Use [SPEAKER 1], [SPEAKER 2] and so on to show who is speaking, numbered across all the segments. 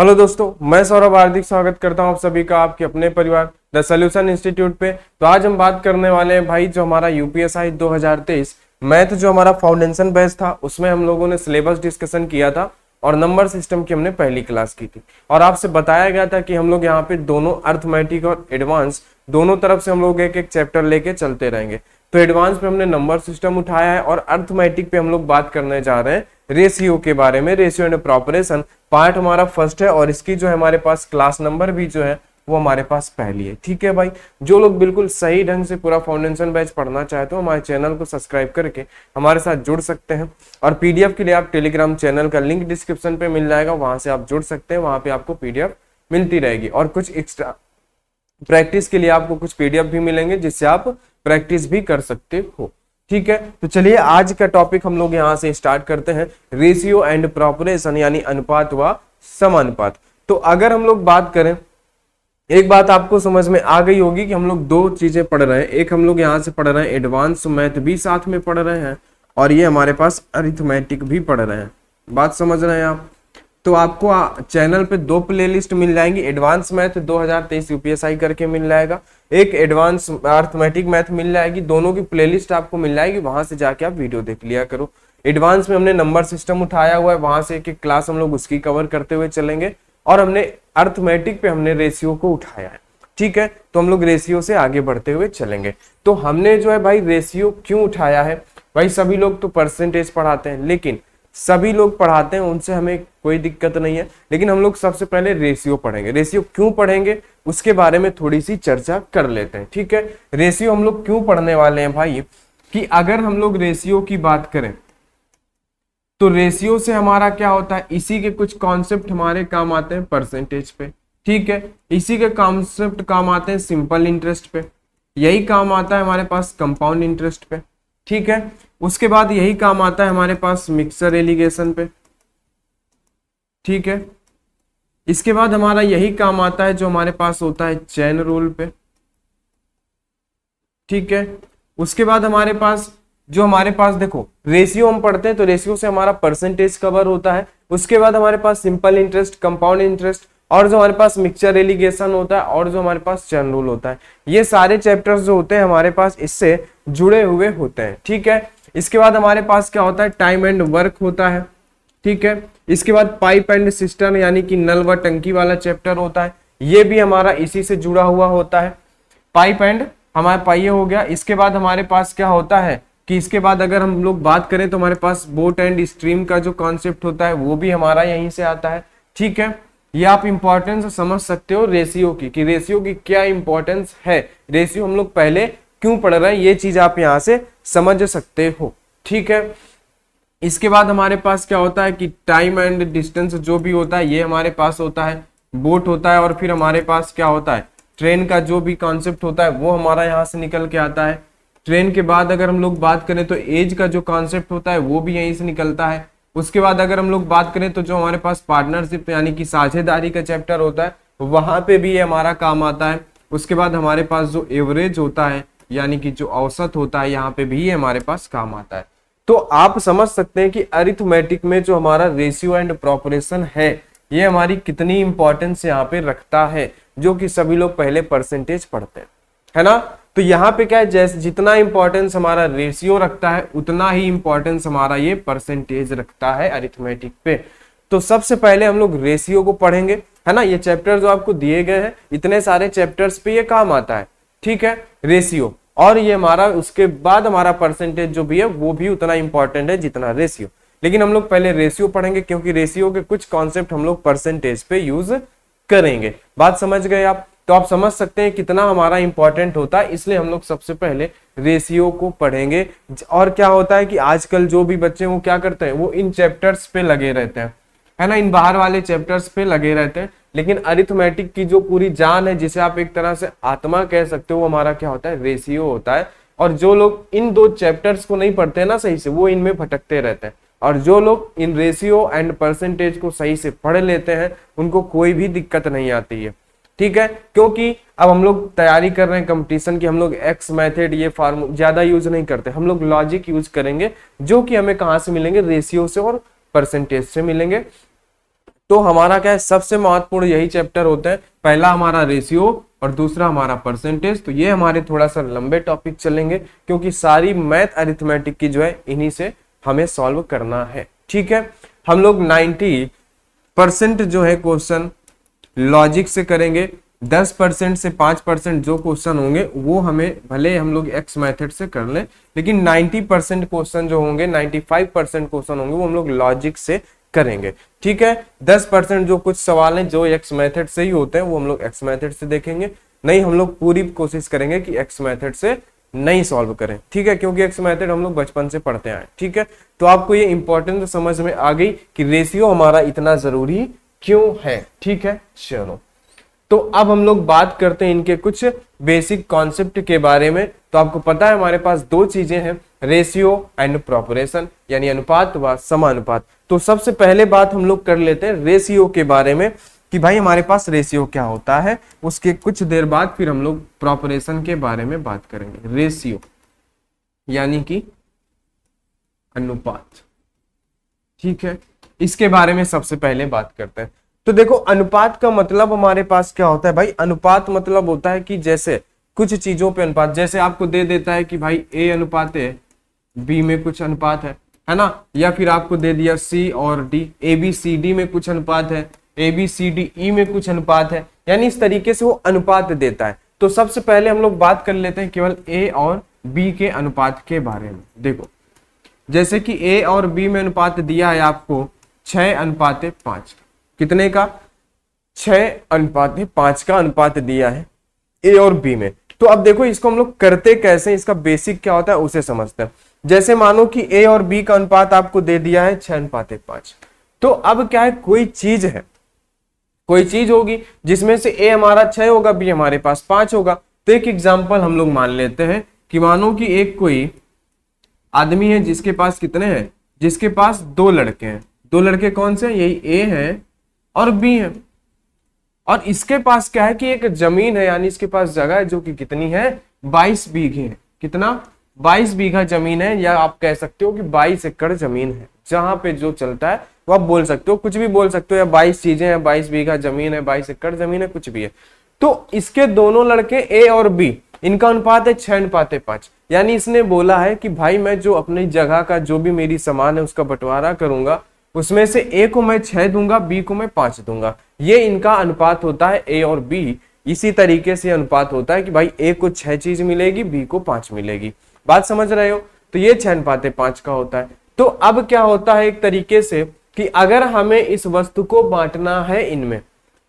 [SPEAKER 1] hello दोस्तों मैं सौरभ हार्दिक स्वागत करता हूं आप सभी का आपके अपने परिवार द सोल्यूशन इंस्टीट्यूट पे तो आज हम बात करने वाले हैं भाई जो हमारा यूपीएसआई 2023 मैथ जो हमारा फाउंडेशन बेस था उसमें हम लोगों ने सिलेबस डिस्कशन किया था और नंबर सिस्टम की हमने पहली क्लास की थी और आपसे बताया गया था कि हम लोग यहाँ पे दोनों अर्थमेटिक और एडवांस दोनों तरफ से हम लोग एक एक चैप्टर लेके चलते रहेंगे तो एडवांस पे हमने नंबर सिस्टम उठाया है और अर्थमेटिक पे हम लोग बात करने जा रहे हैं रेशियो के बारे में रेशियो एंड प्रोपरेशन पार्ट हमारा फर्स्ट है और इसकी जो है हमारे पास क्लास नंबर भी जो है वो हमारे पास पहली है ठीक है भाई जो लोग बिल्कुल सही ढंग से पूरा फाउंडेशन बैच पढ़ना चाहते हो हमारे चैनल को सब्सक्राइब करके हमारे साथ जुड़ सकते हैं और पीडीएफ के लिए आप टेलीग्राम चैनल का लिंक डिस्क्रिप्शन पे मिल जाएगा वहां से आप जुड़ सकते हैं वहां पे आपको पीडीएफ मिलती रहेगी और कुछ एक्स्ट्रा प्रैक्टिस के लिए आपको कुछ पीडीएफ भी मिलेंगे जिससे आप प्रैक्टिस भी कर सकते हो ठीक है तो चलिए आज का टॉपिक हम लोग यहाँ से स्टार्ट करते हैं रेशियो एंड प्रोपरेशन यानी अनुपात व समानुपात तो अगर हम लोग बात करें एक बात आपको समझ में आ गई होगी कि हम लोग दो चीजें पढ़ रहे हैं एक हम लोग यहाँ से पढ़ रहे हैं एडवांस मैथ भी साथ में पढ़ रहे हैं और ये हमारे पास अरिथमेटिक भी पढ़ रहे हैं बात समझ रहे हैं आप तो आपको चैनल पे दो प्लेलिस्ट मिल जाएंगी एडवांस मैथ 2023 यूपीएसआई करके मिल जाएगा एक एडवांस अर्थमेटिक मैथ मिल जाएगी दोनों की प्लेलिस्ट आपको मिल जाएगी वहां से जाके आप वीडियो देख लिया करो एडवांस में हमने नंबर सिस्टम उठाया हुआ है वहां से एक एक क्लास हम लोग उसकी कवर करते हुए चलेंगे और हमने अर्थमेटिक पे हमने रेशियो को उठाया है ठीक है तो हम लोग रेशियो से आगे बढ़ते हुए चलेंगे तो हमने जो है भाई रेशियो क्यों उठाया है भाई सभी लोग तो परसेंटेज पढ़ाते हैं लेकिन सभी लोग पढ़ाते हैं उनसे हमें कोई दिक्कत नहीं है लेकिन हम लोग सबसे पहले रेशियो पढ़ेंगे रेशियो क्यों पढ़ेंगे उसके बारे में थोड़ी सी चर्चा कर लेते हैं ठीक है रेशियो हम लोग क्यों पढ़ने वाले हैं भाई कि अगर हम लोग रेशियो की बात करें तो रेशियो से हमारा क्या होता है इसी के कुछ कॉन्सेप्ट हमारे काम आते हैं परसेंटेज पे ठीक है इसी के कॉन्सेप्ट काम आते हैं सिंपल इंटरेस्ट पे यही काम आता है हमारे पास कंपाउंड इंटरेस्ट पे ठीक है उसके बाद यही काम आता है हमारे पास मिक्सर एलिगेशन पे ठीक है इसके बाद हमारा यही काम आता है जो हमारे पास होता है चैन रूल पे ठीक है उसके बाद हमारे पास जो हमारे पास देखो रेशियो हम पढ़ते हैं तो रेशियो से हमारा परसेंटेज कवर होता है उसके बाद हमारे पास सिंपल इंटरेस्ट कंपाउंड इंटरेस्ट और जो हमारे पास मिक्सचर एलिगेशन होता है और जो हमारे पास चर्न रूल होता है ये सारे चैप्टर्स जो होते हैं हमारे पास इससे जुड़े हुए होते हैं ठीक है इसके बाद हमारे पास क्या होता है टाइम एंड वर्क होता है ठीक है इसके बाद पाइप एंड सिस्टम यानी कि नल व टंकी वाला चैप्टर होता है ये भी हमारा इसी से जुड़ा हुआ होता है पाइप एंड हमारे पाइप हो गया इसके बाद हमारे पास क्या होता है कि इसके बाद अगर हम लोग बात करें तो हमारे पास बोट एंड स्ट्रीम का जो कॉन्सेप्ट होता है वो भी हमारा यहीं से आता है ठीक है ये आप इंपॉर्टेंस समझ सकते हो रेशियो की कि रेशियो की क्या इंपॉर्टेंस है रेशियो हम लोग पहले क्यों पढ़ रहे हैं ये चीज आप यहाँ से समझ सकते हो ठीक है इसके बाद हमारे पास क्या होता है कि टाइम एंड डिस्टेंस जो भी होता है ये हमारे पास होता है बोट होता है और फिर हमारे पास क्या होता है ट्रेन का जो भी कॉन्सेप्ट होता है वो हमारा यहाँ से निकल के आता है ट्रेन के बाद अगर हम लोग बात करें तो एज का जो कॉन्सेप्ट होता है वो भी यहीं से निकलता है उसके बाद अगर हम लोग बात करें तो जो हमारे पास पार्टनरशिप यानी कि साझेदारी का चैप्टर होता है वहां पे भी ये हमारा काम आता है उसके बाद हमारे पास जो एवरेज होता है यानी कि जो औसत होता है यहाँ पे भी ये हमारे पास काम आता है तो आप समझ सकते हैं कि अरिथमेटिक में जो हमारा रेशियो एंड प्रोपरेशन है ये हमारी कितनी इंपॉर्टेंस यहाँ पे रखता है जो कि सभी लोग पहले परसेंटेज पढ़ते हैं है ना तो यहाँ पे क्या है जैसे जितना इंपॉर्टेंस हमारा रेशियो रखता है उतना ही इंपॉर्टेंस हमारा ये परसेंटेज रखता है अरिथमेटिक पे तो सबसे पहले हम लोग रेशियो को पढ़ेंगे है ना ये चैप्टर जो आपको दिए गए हैं इतने सारे चैप्टर्स पे ये काम आता है ठीक है रेशियो और ये हमारा उसके बाद हमारा परसेंटेज जो भी है वो भी उतना इंपॉर्टेंट है जितना रेशियो लेकिन हम लोग पहले रेशियो पढ़ेंगे क्योंकि रेशियो के कुछ कॉन्सेप्ट हम लोग परसेंटेज पे यूज करेंगे बात समझ गए आप तो आप समझ सकते हैं कितना हमारा इंपॉर्टेंट होता है इसलिए हम लोग सबसे पहले रेशियो को पढ़ेंगे और क्या होता है कि आजकल जो भी बच्चे वो क्या करते हैं वो इन चैप्टर्स पे लगे रहते हैं है ना इन बाहर वाले चैप्टर्स पे लगे रहते हैं लेकिन अरिथमेटिक की जो पूरी जान है जिसे आप एक तरह से आत्मा कह सकते हो वो हमारा क्या होता है रेशियो होता है और जो लोग इन दो चैप्टर्स को नहीं पढ़ते हैं ना सही से वो इनमें भटकते रहते हैं और जो लोग इन रेशियो एंड परसेंटेज को सही से पढ़ लेते हैं उनको कोई भी दिक्कत नहीं आती है ठीक है क्योंकि अब हम लोग तैयारी कर रहे हैं कंपटीशन की हम लोग एक्स मेथड ये फार्म ज्यादा यूज नहीं करते हम लोग लॉजिक यूज करेंगे जो कि हमें कहां से मिलेंगे रेशियो से और परसेंटेज से मिलेंगे तो हमारा क्या है सबसे महत्वपूर्ण यही चैप्टर होते हैं पहला हमारा रेशियो और दूसरा हमारा परसेंटेज तो ये हमारे थोड़ा सा लंबे टॉपिक चलेंगे क्योंकि सारी मैथ अरिथमेटिक की जो है इन्हीं से हमें सॉल्व करना है ठीक है हम लोग नाइनटी परसेंट जो है क्वेश्चन लॉजिक से करेंगे दस परसेंट से पांच परसेंट जो क्वेश्चन होंगे वो हमें भले हम लोग एक्स मेथड से कर लें लेकिन नाइन्टी परसेंट क्वेश्चन जो होंगे नाइन्टी फाइव परसेंट क्वेश्चन होंगे वो हम लोग लॉजिक से करेंगे ठीक है दस परसेंट जो कुछ सवाल हैं जो एक्स मेथड से ही होते हैं वो हम लोग एक्स मैथड से देखेंगे नहीं हम लोग पूरी कोशिश करेंगे कि एक्स मैथड से नहीं सॉल्व करें ठीक है क्योंकि एक्स मैथड हम लोग बचपन से पढ़ते आए ठीक है तो आपको ये इंपॉर्टेंट तो समझ में आ गई कि रेशियो हमारा इतना जरूरी क्यों है ठीक है चलो तो अब हम लोग बात करते हैं इनके कुछ बेसिक कॉन्सेप्ट के बारे में तो आपको पता है हमारे पास दो चीजें हैं रेशियो एंड प्रोपरेशन यानी अनुपात व समानुपात तो सबसे पहले बात हम लोग कर लेते हैं रेशियो के बारे में कि भाई हमारे पास रेशियो क्या होता है उसके कुछ देर बाद फिर हम लोग प्रोपरेशन के बारे में बात करेंगे रेशियो यानी कि अनुपात ठीक है इसके बारे में सबसे पहले बात करते हैं तो देखो अनुपात का मतलब हमारे पास क्या होता है भाई अनुपात मतलब होता है कि जैसे कुछ चीजों पे अनुपात जैसे आपको दे देता है कि भाई ए अनुपात है बी में कुछ अनुपात है है ना या फिर आपको दे दिया सी और D A B C D में कुछ अनुपात है ए बी सी डी ई में कुछ अनुपात है यानी इस तरीके से वो अनुपात देता है तो सबसे पहले हम लोग बात कर लेते हैं केवल ए और बी के अनुपात के बारे में देखो जैसे कि ए और बी में अनुपात दिया है आपको छह अनुपात पांच कितने का छ अनुपात पांच का अनुपात दिया है ए और बी में तो अब देखो इसको हम लोग करते कैसे इसका बेसिक क्या होता है उसे समझते हैं जैसे मानो कि ए और बी का अनुपात आपको दे दिया है छह अनुपात पांच तो अब क्या है कोई चीज है कोई चीज होगी जिसमें से ए हमारा छह होगा बी हमारे पास पांच होगा तो एक एग्जाम्पल हम लोग मान लेते हैं कि मानो कि एक कोई आदमी है जिसके पास कितने हैं जिसके पास दो लड़के हैं दो लड़के कौन से हैं यही ए हैं और बी हैं और इसके पास क्या है कि एक जमीन है यानी इसके पास जगह है जो कि कितनी है बाईस बीघे है कितना बाईस बीघा जमीन है या आप कह सकते हो कि बाईस एकड़ जमीन है जहां पे जो चलता है वो आप बोल सकते हो कुछ भी बोल सकते हो या बाईस चीजें हैं बाईस बीघा जमीन है बाईस एकड़ जमीन है कुछ भी है तो इसके दोनों लड़के ए और बी इनका अनुपात है छह अनुपात है पांच यानी इसने बोला है कि भाई मैं जो अपनी जगह का जो भी मेरी सामान है उसका बंटवारा करूंगा उसमें से ए को मैं छह दूंगा बी को मैं पांच दूंगा ये इनका अनुपात होता है ए और बी इसी तरीके से अनुपात होता है कि भाई ए को छह चीज़ मिलेगी बी को पांच मिलेगी बात समझ रहे हो तो ये छह अनुपात पांच का होता है तो अब क्या होता है एक तरीके से कि अगर हमें इस वस्तु को बांटना है इनमें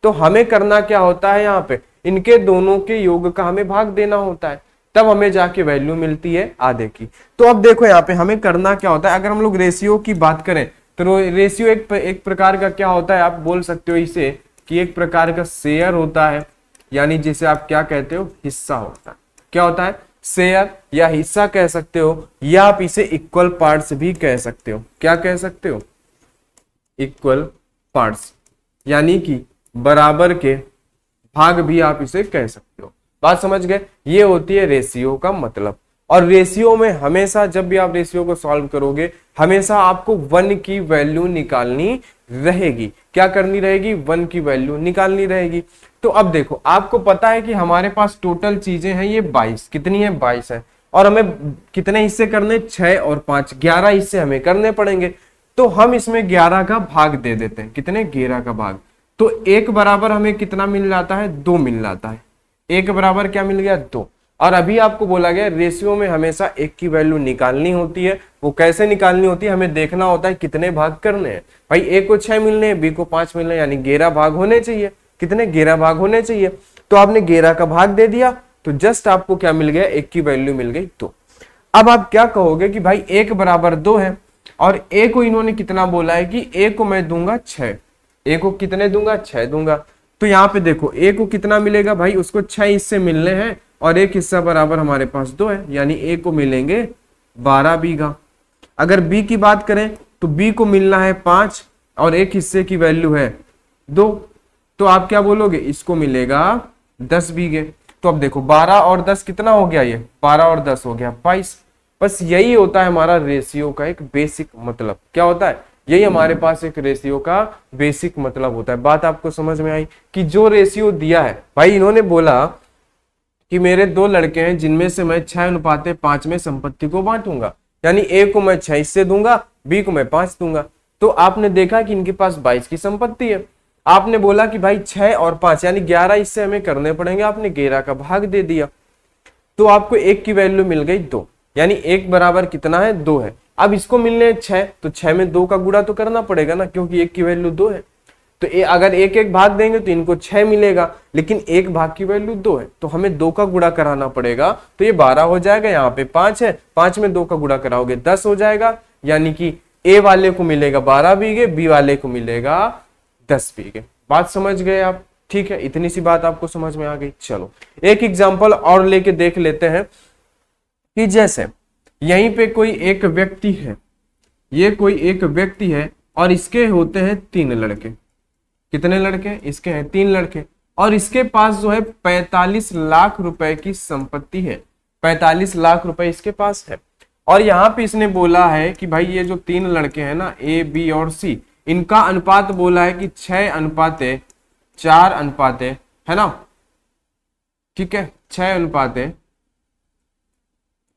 [SPEAKER 1] तो हमें करना क्या होता है यहाँ पे इनके दोनों के योग का हमें भाग देना होता है तब हमें जाके वैल्यू मिलती है आधे की तो अब देखो यहाँ पे हमें करना क्या होता है अगर हम लोग रेशियो की बात करें तो रेशियो एक एक प्रकार का क्या होता है आप बोल सकते हो इसे कि एक प्रकार का शेयर होता है यानी जिसे आप क्या कहते हो हिस्सा होता है क्या होता है शेयर या हिस्सा कह सकते हो या आप इसे इक्वल पार्ट्स भी कह सकते हो क्या कह सकते हो इक्वल पार्ट्स यानी कि बराबर के भाग भी आप इसे कह सकते हो बात समझ गए ये होती है रेशियो का मतलब और रेशियो में हमेशा जब भी आप रेशियो को सॉल्व करोगे हमेशा आपको वन की वैल्यू निकालनी रहेगी क्या करनी रहेगी वन की वैल्यू निकालनी रहेगी तो अब देखो आपको पता है कि हमारे पास टोटल चीजें हैं ये बाईस कितनी है बाईस है और हमें कितने हिस्से करने छह और पांच ग्यारह हिस्से हमें करने पड़ेंगे तो हम इसमें ग्यारह का भाग दे देते हैं कितने ग्यारह का भाग तो एक बराबर हमें कितना मिल जाता है दो मिल जाता है एक बराबर क्या मिल गया दो और अभी आपको बोला गया रेशियो में हमेशा एक की वैल्यू निकालनी होती है वो कैसे निकालनी होती है हमें देखना होता है कितने भाग करने हैं भाई ए को छह मिलने हैं बी को पांच मिलने यानी गेरा भाग होने चाहिए कितने गेरा भाग होने चाहिए तो आपने गेरा का भाग दे दिया तो जस्ट आपको क्या मिल गया एक की वैल्यू मिल गई तो अब आप क्या कहोगे कि भाई एक बराबर दो है और ए को इन्होंने कितना बोला है कि ए को मैं दूंगा छह ए को कितने दूंगा छह दूंगा तो यहाँ पे देखो ए को कितना मिलेगा भाई उसको छह इससे मिलने हैं और एक हिस्सा बराबर हमारे पास दो है यानी ए को मिलेंगे बारह बीघा अगर बी की बात करें तो बी को मिलना है पांच और एक हिस्से की वैल्यू है दो तो आप क्या बोलोगे इसको मिलेगा दस बीघे तो अब देखो बारह और दस कितना हो गया ये बारह और दस हो गया बाईस बस यही होता है हमारा रेशियो का एक बेसिक मतलब क्या होता है यही हमारे पास एक रेशियो का बेसिक मतलब होता है बात आपको समझ में आई कि जो रेशियो दिया है भाई इन्होंने बोला कि मेरे दो लड़के हैं जिनमें से मैं छह अनुपात पांच में संपत्ति को बांटूंगा यानी ए को मैं छह हिस्से दूंगा बी को मैं पांच दूंगा तो आपने देखा कि इनके पास बाईस की संपत्ति है आपने बोला कि भाई छह और पांच यानी ग्यारह हिस्से हमें करने पड़ेंगे आपने ग्यारह का भाग दे दिया तो आपको एक की वैल्यू मिल गई दो यानी एक बराबर कितना है दो है अब इसको मिलने छह तो छह में दो का गुड़ा तो करना पड़ेगा ना क्योंकि एक की वैल्यू दो है तो ए, अगर एक एक भाग देंगे तो इनको छह मिलेगा लेकिन एक भाग की वैल्यू दो है तो हमें दो का गुड़ा कराना पड़ेगा तो ये बारह हो जाएगा यहाँ पे पांच है पांच में दो का गुड़ा कराओगे दस हो जाएगा यानी कि ए वाले को मिलेगा बारह बीघे बी वाले को मिलेगा दस बीघे बात समझ गए आप ठीक है इतनी सी बात आपको समझ में आ गई चलो एक एग्जाम्पल और लेके देख लेते हैं कि जैसे यहीं पे कोई एक व्यक्ति है ये कोई एक व्यक्ति है और इसके होते हैं तीन लड़के कितने लड़के इसके हैं तीन लड़के और इसके पास जो है पैंतालीस लाख रुपए की संपत्ति है पैंतालीस लाख रुपए इसके पास है और यहाँ पे इसने बोला है कि भाई ये जो तीन लड़के हैं ना ए बी और सी इनका अनुपात बोला है कि छह अनुपाते चार अनुपाते है ना ठीक है छह अनुपाते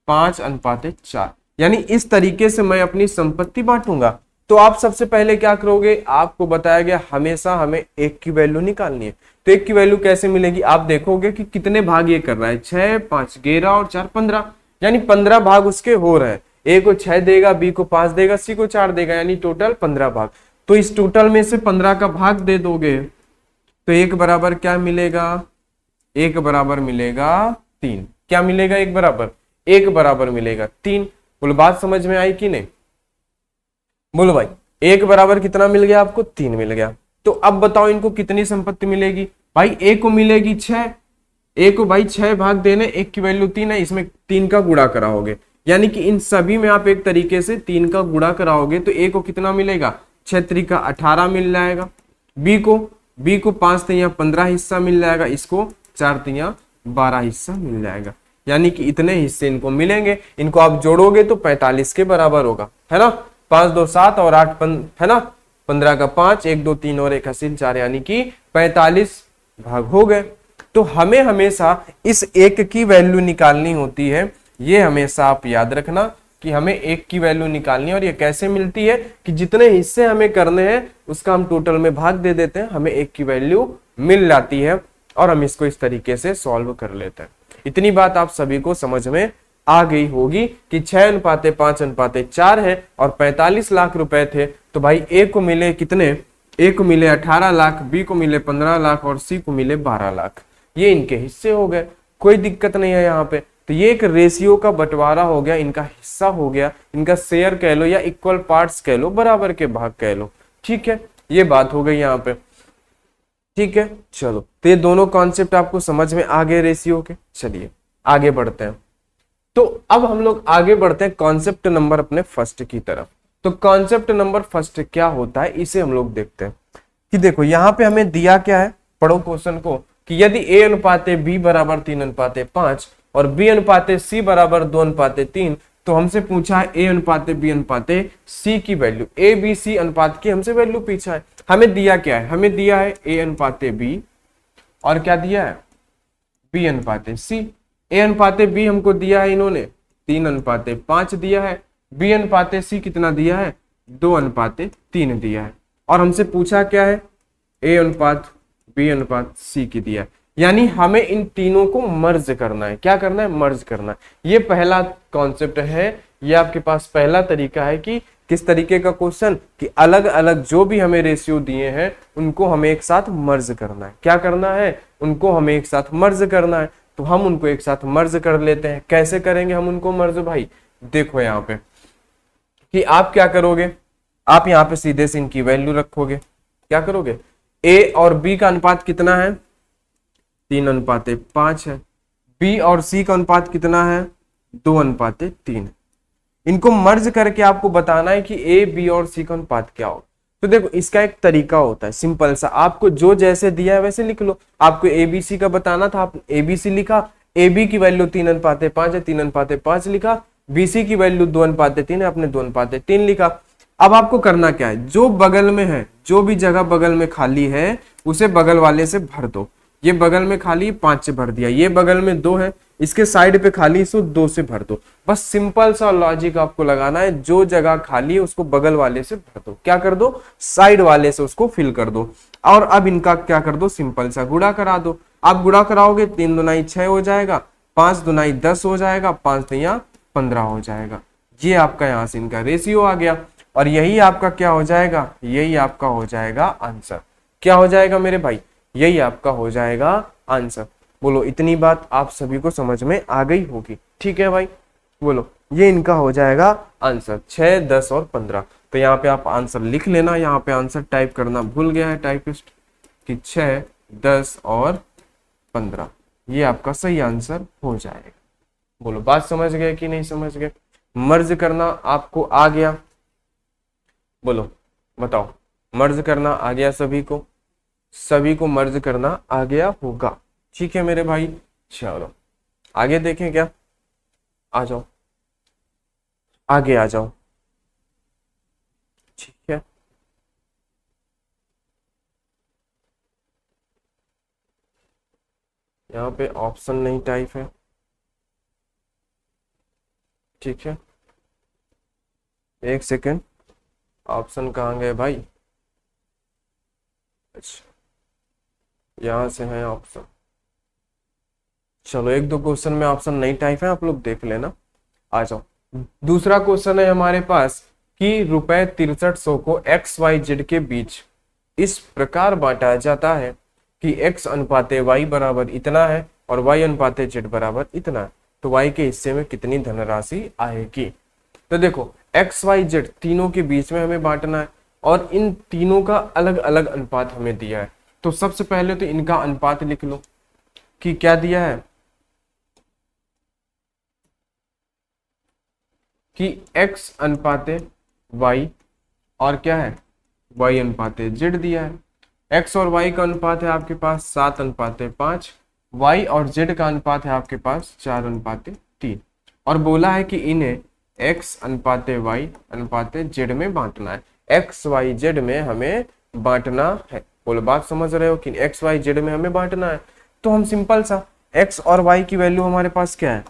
[SPEAKER 1] पांच अनुपाते चार यानी इस तरीके से मैं अपनी संपत्ति बांटूंगा तो आप सबसे पहले क्या करोगे आपको बताया गया हमेशा हमें एक की वैल्यू निकालनी है तो एक की वैल्यू कैसे मिलेगी आप देखोगे कि कितने भाग ये कर रहा है छह पांच ग्यारह और चार पंद्रह यानी पंद्रह भाग उसके हो रहे हैं ए को छह देगा बी को पांच देगा सी को चार देगा यानी टोटल पंद्रह भाग तो इस टोटल में से पंद्रह का भाग दे दोगे तो एक बराबर क्या मिलेगा एक बराबर मिलेगा तीन क्या मिलेगा एक बराबर एक बराबर मिलेगा तीन बोले बात समझ में आई कि नहीं बोलो भाई एक बराबर कितना मिल गया आपको तीन मिल गया तो अब बताओ इनको कितनी संपत्ति मिलेगी भाई एक को मिलेगी छह एक को भाई छह भाग देने एक की वैल्यू तीन है इसमें तीन का गुड़ा कराओगे यानी कि इन सभी में आप एक तरीके से तीन का गुड़ा कराओगे तो ए को कितना मिलेगा छह का अठारह मिल जाएगा बी को बी को पांच तिया पंद्रह हिस्सा मिल जाएगा इसको चार तिया बारह हिस्सा मिल जाएगा यानी कि इतने हिस्से इनको मिलेंगे इनको आप जोड़ोगे तो पैंतालीस के बराबर होगा है ना पांच दो सात और आठ है ना पंद्रह का पांच एक दो तीन और एक हसीन चार यानी कि पैंतालीस भाग हो गए तो हमें हमेशा इस एक की वैल्यू निकालनी होती है ये हमेशा आप याद रखना कि हमें एक की वैल्यू निकालनी है और ये कैसे मिलती है कि जितने हिस्से हमें करने हैं उसका हम टोटल में भाग दे देते हैं हमें एक की वैल्यू मिल जाती है और हम इसको इस तरीके से सॉल्व कर लेते हैं इतनी बात आप सभी को समझ में आ गई होगी कि छह अनुपाते पांच अनुपाते चार है और 45 लाख रुपए थे तो भाई ए को मिले कितने ए को मिले 18 लाख बी को मिले 15 लाख और सी को मिले 12 लाख ये इनके हिस्से हो गए कोई दिक्कत नहीं है यहाँ पे तो ये एक रेशियो का बंटवारा हो गया इनका हिस्सा हो गया इनका शेयर कह लो या इक्वल पार्ट्स कह लो बराबर के भाग कह लो ठीक है ये बात हो गई यहाँ पे ठीक है चलो तो ये दोनों कॉन्सेप्ट आपको समझ में आ गए रेशियो के चलिए आगे बढ़ते हैं तो अब हम लोग आगे बढ़ते हैं कॉन्सेप्ट नंबर अपने फर्स्ट की तरफ तो कॉन्सेप्ट नंबर फर्स्ट क्या होता है इसे हम लोग देखते हैं कि देखो यहां पे हमें दिया क्या है पढ़ो क्वेश्चन को कि यदि ए अनुपाते बी बराबर तीन अनुपाते पांच और बी अनुपाते सी बराबर दो अनुपाते तीन तो हमसे पूछा है ए अनुपाते बी अनुपाते सी की वैल्यू ए बी सी अनुपात की हमसे वैल्यू पीछा है हमें दिया क्या है हमें दिया है ए अनुपाते बी और क्या दिया है बी अनुपाते सी ए अनुपाते बी हमको दिया है इन्होंने तीन अनुपाते पांच दिया है बी अनुपाते सी कितना दिया है दो अनुपाते तीन दिया है और हमसे पूछा क्या है ए अनुपात बी अनुपात सी की दिया है यानी हमें इन तीनों को मर्ज करना है क्या करना है मर्ज करना है ये पहला कॉन्सेप्ट है ये आपके पास पहला तरीका है कि किस तरीके का क्वेश्चन कि अलग अलग जो भी हमें रेशियो दिए हैं उनको हमें एक साथ मर्ज करना है क्या करना है उनको हमें एक साथ मर्ज करना है तो हम उनको एक साथ मर्ज कर लेते हैं कैसे करेंगे हम उनको मर्ज भाई देखो यहाँ पे कि आप क्या करोगे आप यहाँ पे सीधे से इनकी वैल्यू रखोगे क्या करोगे ए और बी का अनुपात कितना है तीन अनुपात पांच है बी और सी का अनुपात कितना है दो अनुपात तीन इनको मर्ज करके आपको बताना है कि ए बी और सी का अनुपात क्या होगा तो देखो इसका एक तरीका होता है सिंपल सा आपको जो जैसे दिया है वैसे लिख लो आपको एबीसी का बताना था आप एबीसी लिखा ए बी की वैल्यू तीन अन पाते पांच है तीन अन पाते पांच लिखा बीसी की वैल्यू दो अन पाते तीन है आपने दो अन पाते तीन लिखा अब आपको करना क्या है जो बगल में है जो भी जगह बगल में खाली है उसे बगल वाले से भर दो ये बगल में खाली पांच से भर दिया ये बगल में दो है इसके साइड पे खाली इसको दो से भर दो बस सिंपल सा लॉजिक आपको लगाना है जो जगह खाली है उसको बगल वाले से भर दो क्या कर दो साइड वाले से उसको फिल कर दो और अब इनका क्या कर दो सिंपल सा गुड़ा करा दो आप गुड़ा कराओगे तीन दुनाई छह हो जाएगा पांच दुनाई दस हो जाएगा पांच दुनिया पंद्रह हो जाएगा ये आपका यहां से इनका रेशियो आ गया और यही आपका क्या हो जाएगा यही आपका हो जाएगा आंसर क्या हो जाएगा मेरे भाई यही आपका हो जाएगा आंसर बोलो इतनी बात आप सभी को समझ में आ गई होगी ठीक है भाई बोलो ये इनका हो जाएगा आंसर छह दस और पंद्रह तो यहाँ पे आप आंसर लिख लेना यहाँ पे आंसर टाइप करना भूल गया है टाइपिस्ट कि छह दस और पंद्रह ये आपका सही आंसर हो जाएगा बोलो बात समझ गए कि नहीं समझ गए मर्ज करना आपको आ गया बोलो बताओ मर्ज करना आ गया सभी को सभी को मर्ज करना आ गया होगा ठीक है मेरे भाई चलो आगे देखें क्या आ जाओ आगे आ जाओ ठीक है यहाँ पे ऑप्शन नहीं टाइप है ठीक है एक सेकेंड ऑप्शन कहाँ गए भाई अच्छा यहाँ से है ऑप्शन चलो एक दो क्वेश्चन में ऑप्शन नहीं टाइप है आप लोग देख लेना आ जाओ दूसरा क्वेश्चन है हमारे पास कि रुपए तिरसठ सौ को एक्स वाई जेड के बीच इस प्रकार बांटा जाता है कि एक्स अनुपाते वाई बराबर इतना है और वाई अनुपाते जेड बराबर इतना है तो वाई के हिस्से में कितनी धनराशि आएगी तो देखो एक्स वाई जेड तीनों के बीच में हमें बांटना है और इन तीनों का अलग अलग अनुपात हमें दिया है तो सबसे पहले तो इनका अनुपात लिख लो कि क्या दिया है कि x अनुपाते y और क्या है y अनुपात z दिया है x और y का अनुपात है आपके पास सात अनुपात पांच y और z का अनुपात है आपके पास चार अनुपात तीन और बोला है कि इन्हें x अनुपाते y अनुपात z में बांटना है x y z में हमें बांटना है बोलो बात समझ रहे हो कि x y z में हमें बांटना है तो हम सिंपल सा x और y की वैल्यू हमारे पास क्या है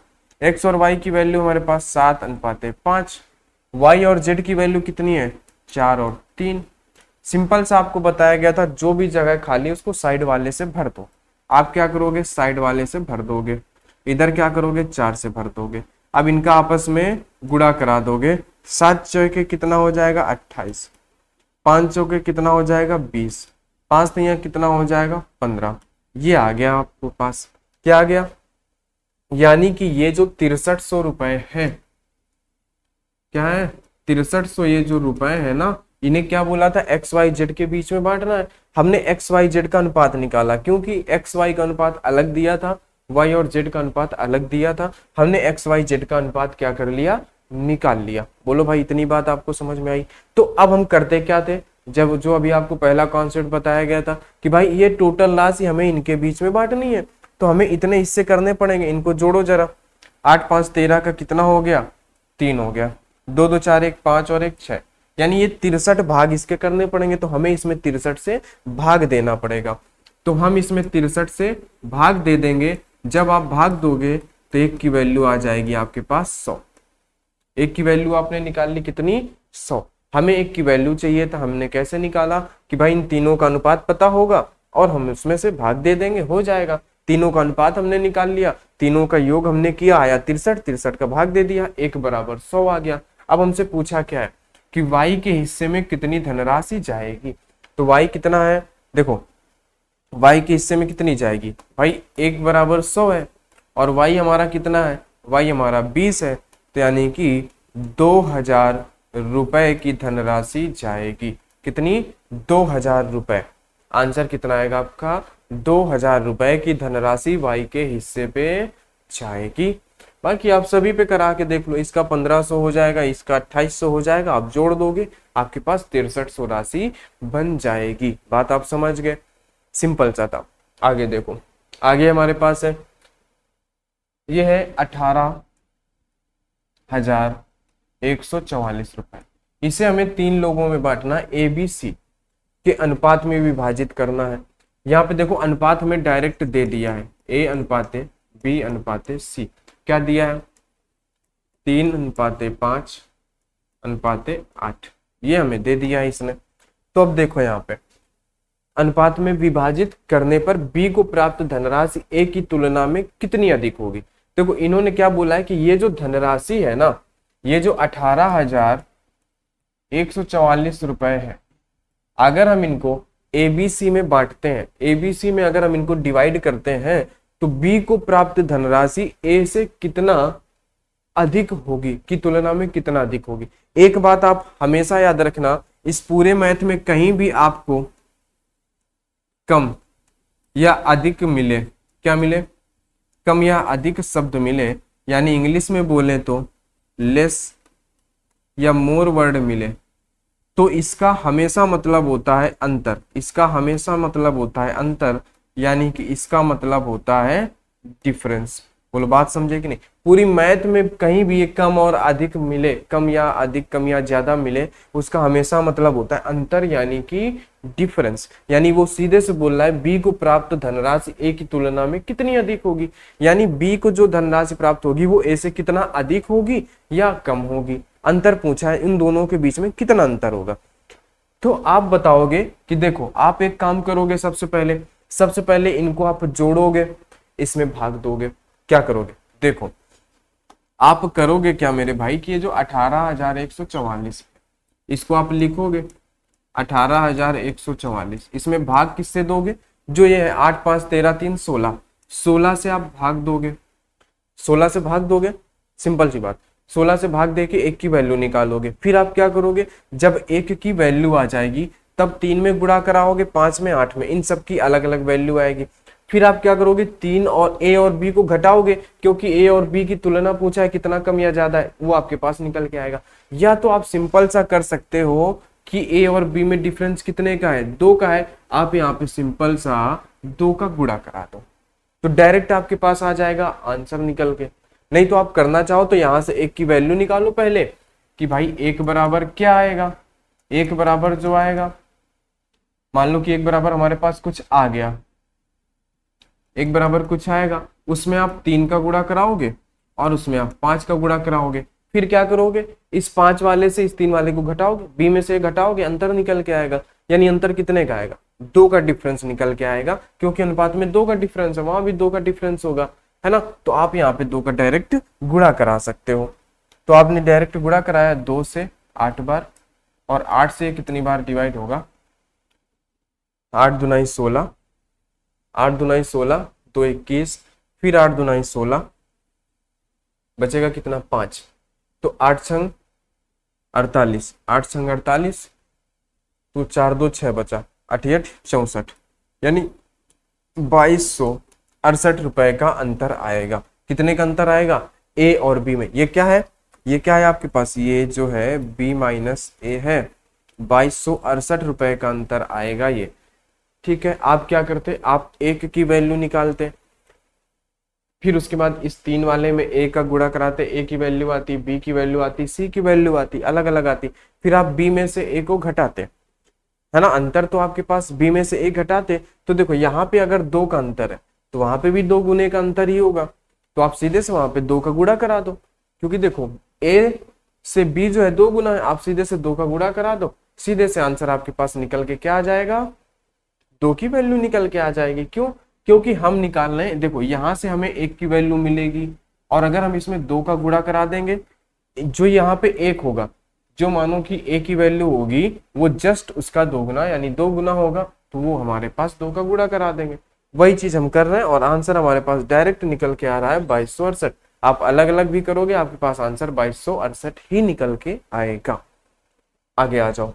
[SPEAKER 1] एक्स और वाई की वैल्यू हमारे पास सात अनुपात है पांच वाई और जेड की वैल्यू कितनी है चार और तीन सिंपल सा आपको बताया गया था जो भी जगह खाली उसको साइड वाले से भर दो आप क्या करोगे साइड वाले से भर दोगे इधर क्या करोगे चार से भर दोगे अब इनका आपस में गुड़ा करा दोगे सात चौके कितना हो जाएगा अट्ठाईस पाँच चौके कितना हो जाएगा बीस पाँच यहाँ कितना हो जाएगा पंद्रह ये आ गया आपको पास क्या आ गया यानी कि ये जो तिरसठ सौ रुपए है क्या है तिरसठ सौ ये जो रुपए है ना इन्हें क्या बोला था एक्स वाई जेड के बीच में बांटना है हमने एक्स वाई जेड का अनुपात निकाला क्योंकि एक्स वाई का अनुपात अलग दिया था वाई और जेड का अनुपात अलग दिया था हमने एक्स वाई जेड का अनुपात क्या कर लिया निकाल लिया बोलो भाई इतनी बात आपको समझ में आई तो अब हम करते क्या थे जब जो अभी आपको पहला कॉन्सेप्ट बताया गया था कि भाई ये टोटल राशि हमें इनके बीच में बांटनी है तो हमें इतने हिस्से करने पड़ेंगे इनको जोड़ो जरा आठ पांच तेरह का कितना हो गया तीन हो गया दो दो चार एक पांच और एक छह यानी ये तिरसठ भाग इसके करने पड़ेंगे तो हमें इसमें तिरसठ से भाग देना पड़ेगा तो हम इसमें तिरसठ से भाग दे देंगे जब आप भाग दोगे तो एक की वैल्यू आ जाएगी आपके पास सौ एक की वैल्यू आपने निकाल ली कितनी सौ हमें एक की वैल्यू चाहिए था हमने कैसे निकाला कि भाई इन तीनों का अनुपात पता होगा और हम उसमें से भाग दे देंगे हो जाएगा तीनों का अनुपात हमने निकाल लिया तीनों का योग हमने किया आया तिरसठ तिरसठ का भाग दे दिया एक बराबर सौ आ गया अब हमसे पूछा क्या है कि वाई के हिस्से में कितनी धनराशि जाएगी तो वाई कितना है देखो वाई के हिस्से में कितनी जाएगी भाई एक बराबर सौ है और वाई हमारा कितना है वाई हमारा बीस है तो यानी कि दो हजार रुपए की धनराशि जाएगी कितनी दो हजार रुपए आंसर कितना आएगा आपका दो हजार रुपए की धनराशि वाई के हिस्से पे जाएगी बाकी आप सभी पे करा के देख लो इसका पंद्रह सौ हो जाएगा इसका अट्ठाईस सौ हो जाएगा आप जोड़ दोगे आपके पास तिरसठ सौ राशि बन जाएगी बात आप समझ गए सिंपल सा था आगे देखो आगे हमारे पास है ये है अठारह हजार एक सौ चौवालीस रुपए इसे हमें तीन लोगों में बांटना ए बी सी के अनुपात में विभाजित करना है यहाँ पे देखो अनुपात हमें डायरेक्ट दे दिया है ए अनुपात बी अनुपाते सी क्या दिया है तीन अनुपात पांच अनुपात आठ ये हमें दे दिया है इसने तो अब देखो यहाँ पे अनुपात में विभाजित करने पर बी को प्राप्त धनराशि ए की तुलना में कितनी अधिक होगी देखो इन्होंने क्या बोला है कि ये जो धनराशि है ना ये जो अठारह हजार एक सौ चवालीस रुपए है अगर हम इनको एबीसी में बांटते हैं एबीसी में अगर हम इनको डिवाइड करते हैं तो बी को प्राप्त धनराशि ए से कितना अधिक होगी की तुलना में कितना अधिक होगी एक बात आप हमेशा याद रखना इस पूरे मैथ में कहीं भी आपको कम या अधिक मिले क्या मिले कम या अधिक शब्द मिले यानी इंग्लिश में बोले तो लेस या मोर वर्ड मिले तो इसका हमेशा मतलब होता है अंतर इसका हमेशा मतलब होता है अंतर यानी कि इसका मतलब होता है डिफरेंस बोलो बात समझे कि नहीं पूरी मैथ में कहीं भी कम और अधिक मिले कम या अधिक कम या ज्यादा मिले उसका हमेशा मतलब होता है अंतर यानी कि डिफरेंस यानी वो सीधे से बोल रहा है बी को प्राप्त धनराशि ए की तुलना में कितनी अधिक होगी यानी बी को जो धनराशि प्राप्त होगी वो ए से कितना अधिक होगी या कम होगी अंतर पूछा है इन दोनों के बीच में कितना अंतर होगा तो आप बताओगे कि देखो आप एक काम करोगे सबसे पहले सबसे पहले इनको आप जोड़ोगे इसमें भाग दोगे क्या करोगे देखो आप करोगे क्या मेरे भाई की जो अठारह हजार एक सौ इसको आप लिखोगे अठारह हजार एक सौ इसमें भाग किससे दोगे जो ये है आठ पांच तेरह तीन सोलह सोलह से आप भाग दोगे सोलह से भाग दोगे सिंपल सी बात सोलह से भाग देके एक की वैल्यू निकालोगे फिर आप क्या करोगे जब एक की वैल्यू आ जाएगी तब तीन में गुड़ा कराओगे पांच में आठ में इन सब की अलग अलग वैल्यू आएगी फिर आप क्या करोगे तीन और ए और बी को घटाओगे क्योंकि ए और बी की तुलना पूछा है कितना कम या ज्यादा है वो आपके पास निकल के आएगा या तो आप सिंपल सा कर सकते हो कि ए और बी में डिफरेंस कितने का है दो का है आप यहाँ पे सिंपल सा दो का गुड़ा करा दो तो डायरेक्ट आपके पास आ जाएगा आंसर निकल के नहीं तो आप करना चाहो तो यहां से एक की वैल्यू निकालो पहले कि भाई एक बराबर क्या आएगा एक बराबर जो आएगा मान लो कि एक बराबर हमारे पास कुछ आ गया एक बराबर कुछ आएगा उसमें आप तीन का गुड़ा कराओगे और उसमें आप पांच का गुड़ा कराओगे फिर क्या करोगे इस पांच वाले से इस तीन वाले को घटाओगे बी में से घटाओगे अंतर निकल के आएगा यानी अंतर कितने का आएगा दो का डिफरेंस निकल के आएगा क्योंकि अनुपात में दो का डिफरेंस है वहां भी दो का डिफरेंस होगा है ना तो आप यहाँ पे दो का डायरेक्ट गुणा करा सकते हो तो आपने डायरेक्ट गुणा कराया दो से आठ बार और आठ से कितनी बार डिवाइड होगा आठ दुनाई सोलह आठ दुनाई सोलह दो इक्कीस फिर आठ दुनाई सोलह बचेगा कितना पांच तो आठ संग अड़तालीस आठ संग अड़तालीस तो चार दो छ बचा अठियठ चौसठ यानी बाईस सौ अड़सठ रुपए का अंतर आएगा कितने का अंतर आएगा ए और बी में ये क्या है ये क्या है आपके पास ये जो है बी माइनस ए है बाईस सौ अड़सठ रुपए का अंतर आएगा ये ठीक है आप क्या करते आप एक की वैल्यू निकालते फिर उसके बाद इस तीन वाले में ए का गुड़ा कराते ए की वैल्यू आती बी की वैल्यू आती सी की वैल्यू आती अलग अलग आती फिर आप बी में से ए को घटाते है ना अंतर तो आपके पास बी में से ए घटाते तो देखो यहाँ पे अगर दो का अंतर है तो वहां पे भी दो गुने का अंतर ही होगा तो आप सीधे से वहां पे दो का गुड़ा करा दो क्योंकि देखो ए से बी जो है दो गुना है आप सीधे से दो का गुड़ा करा दो सीधे से आंसर आपके पास निकल के क्या आ जाएगा दो की वैल्यू निकल के आ जाएगी क्यों क्योंकि हम निकाल रहे हैं देखो यहां से हमें एक की वैल्यू मिलेगी और अगर हम इसमें दो का गुड़ा करा देंगे जो यहाँ पे एक होगा जो मानो कि ए की वैल्यू होगी वो जस्ट उसका दो गुना यानी दो गुना होगा तो वो हमारे पास दो का गुड़ा करा देंगे वही चीज हम कर रहे हैं और आंसर हमारे पास डायरेक्ट निकल के आ रहा है बाईस आप अलग अलग भी करोगे आपके पास आंसर बाईस ही निकल के आएगा आगे आ जाओ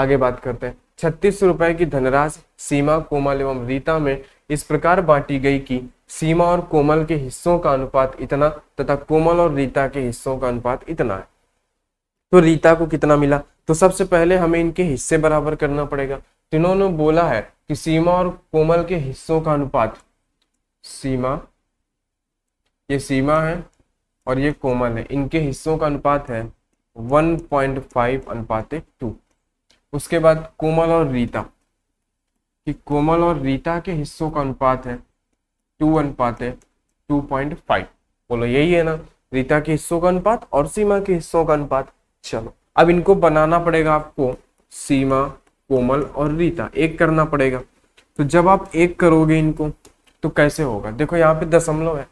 [SPEAKER 1] आगे बात करते हैं छत्तीस रुपए की धनराशि सीमा कोमल एवं रीता में इस प्रकार बांटी गई कि सीमा और कोमल के हिस्सों का अनुपात इतना तथा कोमल और रीता के हिस्सों का अनुपात इतना है तो रीता को कितना मिला तो सबसे पहले हमें इनके हिस्से बराबर करना पड़ेगा जिन्होंने बोला है कि सीमा और कोमल के हिस्सों का अनुपात सीमा ये सीमा है और ये कोमल है इनके हिस्सों का अनुपात है 1.5 अनुपात टू उसके बाद कोमल और रीता कि कोमल और रीता के हिस्सों का अनुपात है टू अनुपात टू पॉइंट फाइव बोलो यही है ना रीता के हिस्सों का अनुपात और सीमा के हिस्सों का अनुपात चलो अब इनको बनाना पड़ेगा आपको सीमा कोमल और रीता एक करना पड़ेगा तो जब आप एक करोगे इनको तो कैसे होगा देखो यहाँ पे दशमलव है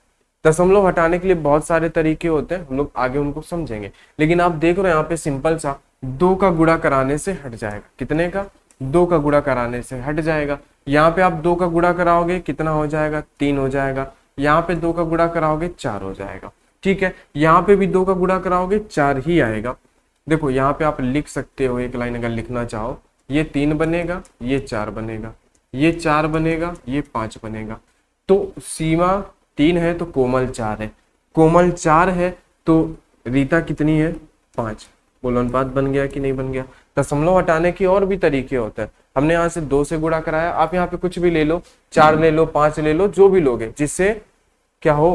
[SPEAKER 1] दशमलव हटाने के लिए बहुत सारे तरीके होते हैं हम लोग आगे उनको समझेंगे लेकिन आप देख रहे हो यहाँ पे सिंपल सा दो का गुड़ा कराने से हट जाएगा कितने का दो का गुड़ा कराने से हट जाएगा यहाँ पे आप दो का गुड़ा कराओगे कितना हो जाएगा तीन हो जाएगा यहाँ पे दो का गुड़ा कराओगे चार हो जाएगा ठीक है यहाँ पे भी दो का गुड़ा कराओगे चार ही आएगा देखो यहाँ पे आप लिख सकते हो एक लाइन अगर लिखना चाहो ये तीन बनेगा ये चार बनेगा ये चार बनेगा ये पांच बनेगा तो सीमा तीन है तो कोमल चार है कोमल चार है तो रीता कितनी है पांच बोलो अनुपात बन गया कि नहीं बन गया दशमलव हटाने के और भी तरीके होते हैं हमने यहाँ से दो से गुड़ा कराया आप यहाँ पे कुछ भी ले लो चार ले लो पांच ले लो जो भी लोगे जिससे क्या हो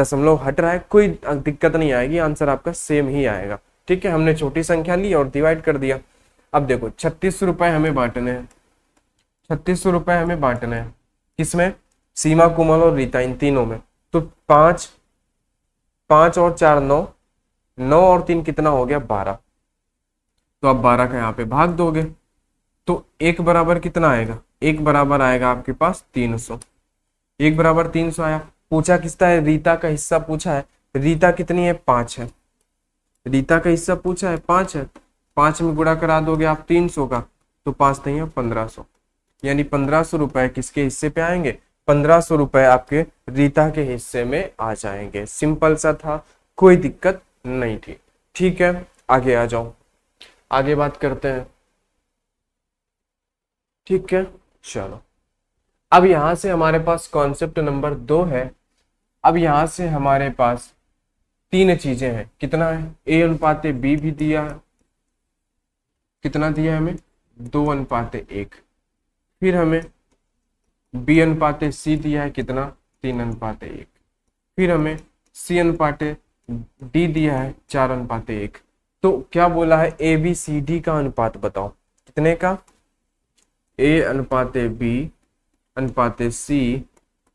[SPEAKER 1] दशमलव हट रहा है कोई दिक्कत नहीं आएगी आंसर आपका सेम ही आएगा ठीक है हमने छोटी संख्या ली और डिवाइड कर दिया अब देखो छत्तीस रुपए हमें बांटने हैं छत्तीस रुपए हमें बांटने हैं किसमें सीमा कुमल और रीता इन तीनों में तो पांच पांच और चार नौ नौ और तीन कितना हो गया बारह तो आप बारह का यहाँ पे भाग दोगे तो एक बराबर कितना आएगा एक बराबर आएगा आपके पास तीन सौ एक बराबर तीन सौ आया पूछा किसका है रीता का हिस्सा पूछा है रीता कितनी है पांच है रीता का हिस्सा पूछा है पांच है पाँच में गुड़ा करा दोगे आप तीन सौ का तो पाँच नहीं है पंद्रह सौ यानी पंद्रह सौ रुपए किसके हिस्से पे आएंगे पंद्रह सौ रुपए आपके रीता के हिस्से में आ जाएंगे सिंपल सा था कोई दिक्कत नहीं थी ठीक है आगे आ जाओ आगे बात करते हैं ठीक है चलो अब यहां से हमारे पास कॉन्सेप्ट नंबर दो है अब यहां से हमारे पास तीन चीजें हैं कितना है ए अनुपात बी भी दिया कितना दिया हमें दो अनुपाते एक फिर हमें बी अनुपाते सी दिया है कितना तीन अनुपात एक फिर हमें सी अनुपाते डी दिया है चार अनुपाते एक तो क्या बोला है ए बी सी डी का अनुपात बताओ कितने का ए अनुपाते बी अनुपाते सी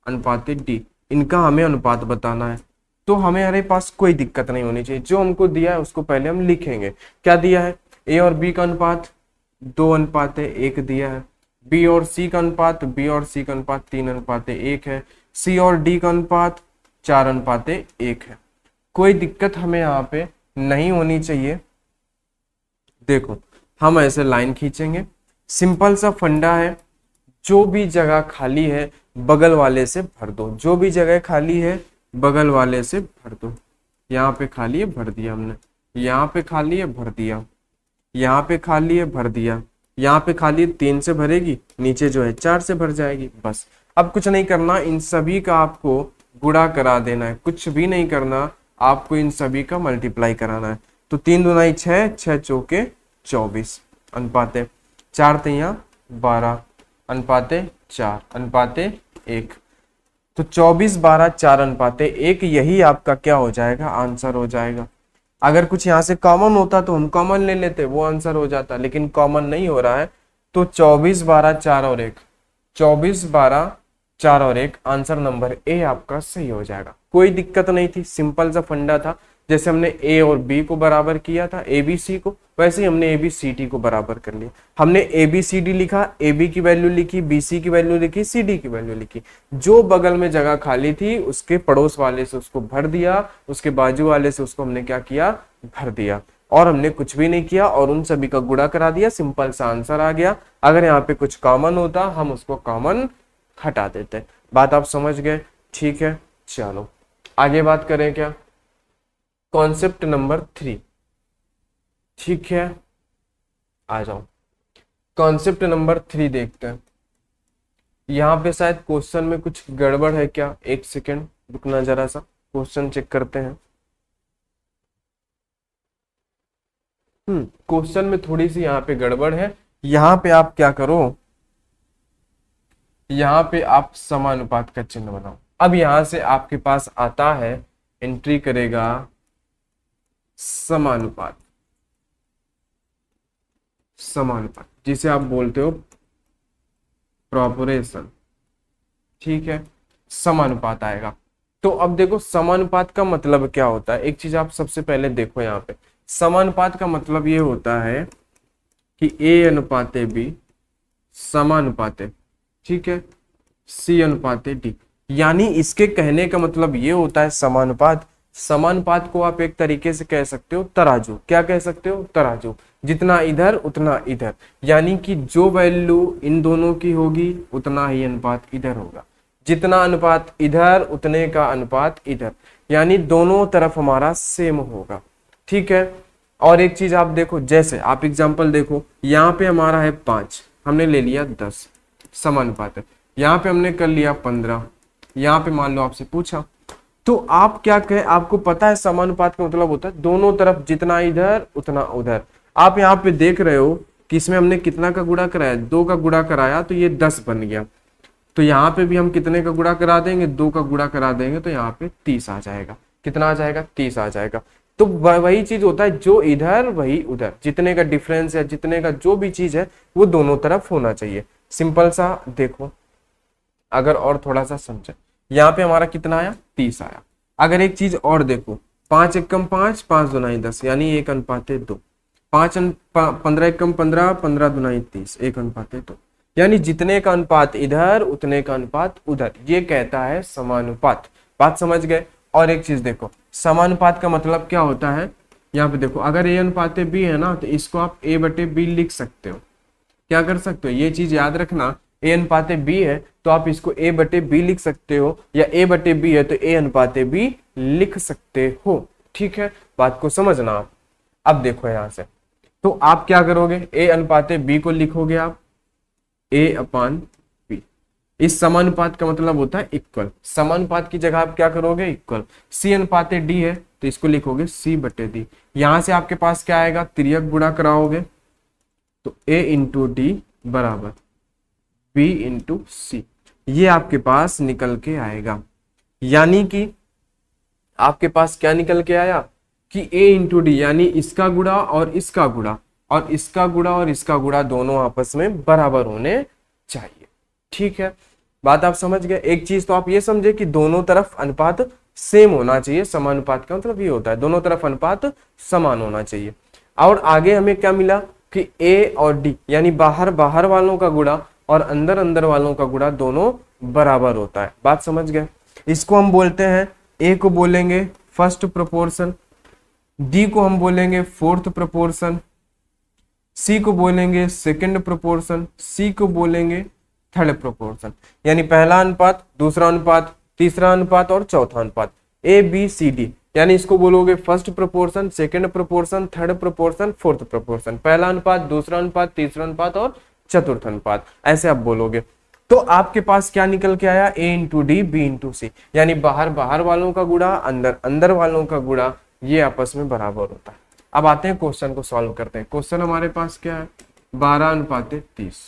[SPEAKER 1] अनुपात डी इनका हमें अनुपात बताना है तो हमें हमारे पास कोई दिक्कत नहीं होनी चाहिए जो हमको दिया है उसको पहले हम लिखेंगे क्या दिया है ए और बी का अनुपात दो अनुपात एक दिया है बी और सी का अनुपात बी और सी का अनुपात तीन अनुपात एक है सी और डी का अनुपात चार अनुपात एक है कोई दिक्कत हमें यहाँ पे नहीं होनी चाहिए देखो हम ऐसे लाइन खींचेंगे सिंपल सा फंडा है जो भी जगह खाली है बगल वाले से भर दो जो भी जगह खाली है बगल वाले से भर दो यहाँ पे खाली है भर दिया हमने यहाँ पे खाली है भर दिया यहाँ पे खाली है भर दिया यहाँ पे खाली तीन से भरेगी नीचे जो है चार से भर जाएगी बस अब कुछ नहीं करना इन सभी का आपको गुड़ा करा देना है कुछ भी नहीं करना आपको इन सभी का मल्टीप्लाई कराना है तो तीन दुनाई छः छः चौके चौबीस अनुपाते चार तिया बारह अनुपाते चार अनुपाते एक तो चौबीस बारह चार अनुपाते एक यही आपका क्या हो जाएगा आंसर हो जाएगा अगर कुछ यहाँ से कॉमन होता तो हम कॉमन ले लेते वो आंसर हो जाता लेकिन कॉमन नहीं हो रहा है तो चौबीस बारह चार और एक चौबीस बारह चार और एक आंसर नंबर ए आपका सही हो जाएगा कोई दिक्कत नहीं थी सिंपल सा फंडा था जैसे हमने ए और बी को बराबर किया था ए बी सी को वैसे ही हमने ए बी सी डी को बराबर कर लिया हमने ए बी सी डी लिखा ए बी की वैल्यू लिखी बी सी की वैल्यू लिखी सी डी की वैल्यू लिखी जो बगल में जगह खाली थी उसके पड़ोस वाले से उसको भर दिया उसके बाजू वाले से उसको हमने क्या किया भर दिया और हमने कुछ भी नहीं किया और उन सभी का गुड़ा करा दिया सिंपल सा आंसर आ गया अगर यहाँ पे कुछ कॉमन होता हम उसको कॉमन हटा देते बात आप समझ गए ठीक है चलो आगे बात करें क्या कॉन्सेप्ट नंबर थ्री ठीक है आ जाओ कॉन्सेप्ट नंबर थ्री देखते हैं यहाँ पे शायद क्वेश्चन में कुछ गड़बड़ है क्या एक सेकेंड रुकना जरा सा क्वेश्चन चेक करते हैं हम्म क्वेश्चन में थोड़ी सी यहाँ पे गड़बड़ है यहाँ पे आप क्या करो यहाँ पे आप समानुपात का चिन्ह बनाओ अब यहां से आपके पास आता है एंट्री करेगा समानुपात समानुपात जिसे आप बोलते हो प्रोपोरेशन ठीक है समानुपात आएगा तो अब देखो समानुपात का मतलब क्या होता है एक चीज आप सबसे पहले देखो यहाँ पे समानुपात का मतलब ये होता है कि ए अनुपाते बी समानुपाते ठीक है सी अनुपाते डी यानी इसके कहने का मतलब ये होता है समानुपात समानुपात को आप एक तरीके से कह सकते हो तराजू क्या कह सकते हो तराजू जितना इधर उतना इधर यानी कि जो वैल्यू इन दोनों की होगी उतना ही अनुपात इधर होगा जितना अनुपात इधर उतने का अनुपात इधर यानी दोनों तरफ हमारा सेम होगा ठीक है और एक चीज आप देखो जैसे आप एग्जाम्पल देखो यहाँ पे हमारा है पांच हमने ले लिया दस समानुपात यहाँ पे हमने कर लिया पंद्रह यहाँ पे मान लो आपसे पूछा तो आप क्या कहें आपको पता है समानुपात का मतलब होता है दोनों तरफ जितना इधर उतना उधर आप यहाँ पे देख रहे हो कि इसमें हमने कितना का गुड़ा कराया दो का गुड़ा कराया तो ये दस बन गया तो यहाँ पे भी हम कितने का गुड़ा करा देंगे दो का गुड़ा करा देंगे तो यहाँ पे तीस आ जाएगा कितना आ जाएगा तीस आ जाएगा तो वही चीज होता है जो इधर वही उधर जितने का डिफरेंस है जितने का जो भी चीज है वो दोनों तरफ होना चाहिए सिंपल सा देखो अगर और थोड़ा सा समझे यहाँ पे हमारा कितना आया तीस आया अगर एक चीज और देखो पांच एक कम पांच पांच दुनाई दस यानी एक अनुपात दो पांच पंद्रह एक कम पंद्रह पंद्रह दुनाई तीस एक अनुपात दो यानी जितने का अनुपात इधर उतने का अनुपात उधर ये कहता है समानुपात बात समझ गए और एक चीज देखो समानुपात का मतलब क्या होता है यहाँ पे देखो अगर ए अनुपात बी है ना तो इसको आप ए बटे बी लिख सकते हो क्या कर सकते हो ये चीज याद रखना ए अनुपात बी है तो आप इसको ए बटे बी लिख सकते हो या ए बटे बी है तो ए अनुपात बी लिख सकते हो ठीक है बात को समझना आप अब देखो यहां से तो आप क्या करोगे ए अनुपात बी को लिखोगे आप ए अपान बी इस समानुपात का मतलब होता है इक्वल समानुपात की जगह आप क्या करोगे इक्वल सी अनुपात डी है तो इसको लिखोगे सी बटे डी यहां से आपके पास क्या आएगा तिरक गुणा कराओगे तो ए इंटू डी बराबर बी इंटू सी ये आपके पास निकल के आएगा यानी कि आपके पास क्या निकल के आया कि ए इंटू डी यानी इसका गुड़ा और इसका गुड़ा और इसका गुड़ा और इसका गुड़ा दोनों आपस में बराबर होने चाहिए ठीक है बात आप समझ गए एक चीज तो आप ये समझे कि दोनों तरफ अनुपात सेम होना चाहिए समानुपात का मतलब ये होता है दोनों तरफ अनुपात समान होना चाहिए और आगे हमें क्या मिला कि ए और डी यानी बाहर बाहर वालों का गुड़ा और अंदर अंदर वालों का गुणा दोनों बराबर होता है बात समझ गए इसको हम बोलते हैं ए को बोलेंगे फर्स्ट प्रोपोर्शन डी को हम बोलेंगे फोर्थ प्रोपोर्शन सी को बोलेंगे सेकंड प्रोपोर्शन सी को बोलेंगे थर्ड प्रोपोर्शन यानी पहला अनुपात दूसरा अनुपात तीसरा अनुपात और चौथा अनुपात ए बी सी डी यानी इसको बोलोगे first proportion second proportion third proportion fourth proportion पहला अनुपात दूसरा अनुपात तीसरा अनुपात और चतुर्थ अनुपात ऐसे आप बोलोगे तो आपके पास क्या निकल के आया A into D B into C यानी बाहर बाहर वालों का गुड़ा अंदर अंदर वालों का गुड़ा ये आपस में बराबर होता है अब आते हैं क्वेश्चन को सॉल्व करते हैं क्वेश्चन हमारे पास क्या है बारह अनुपाते तीस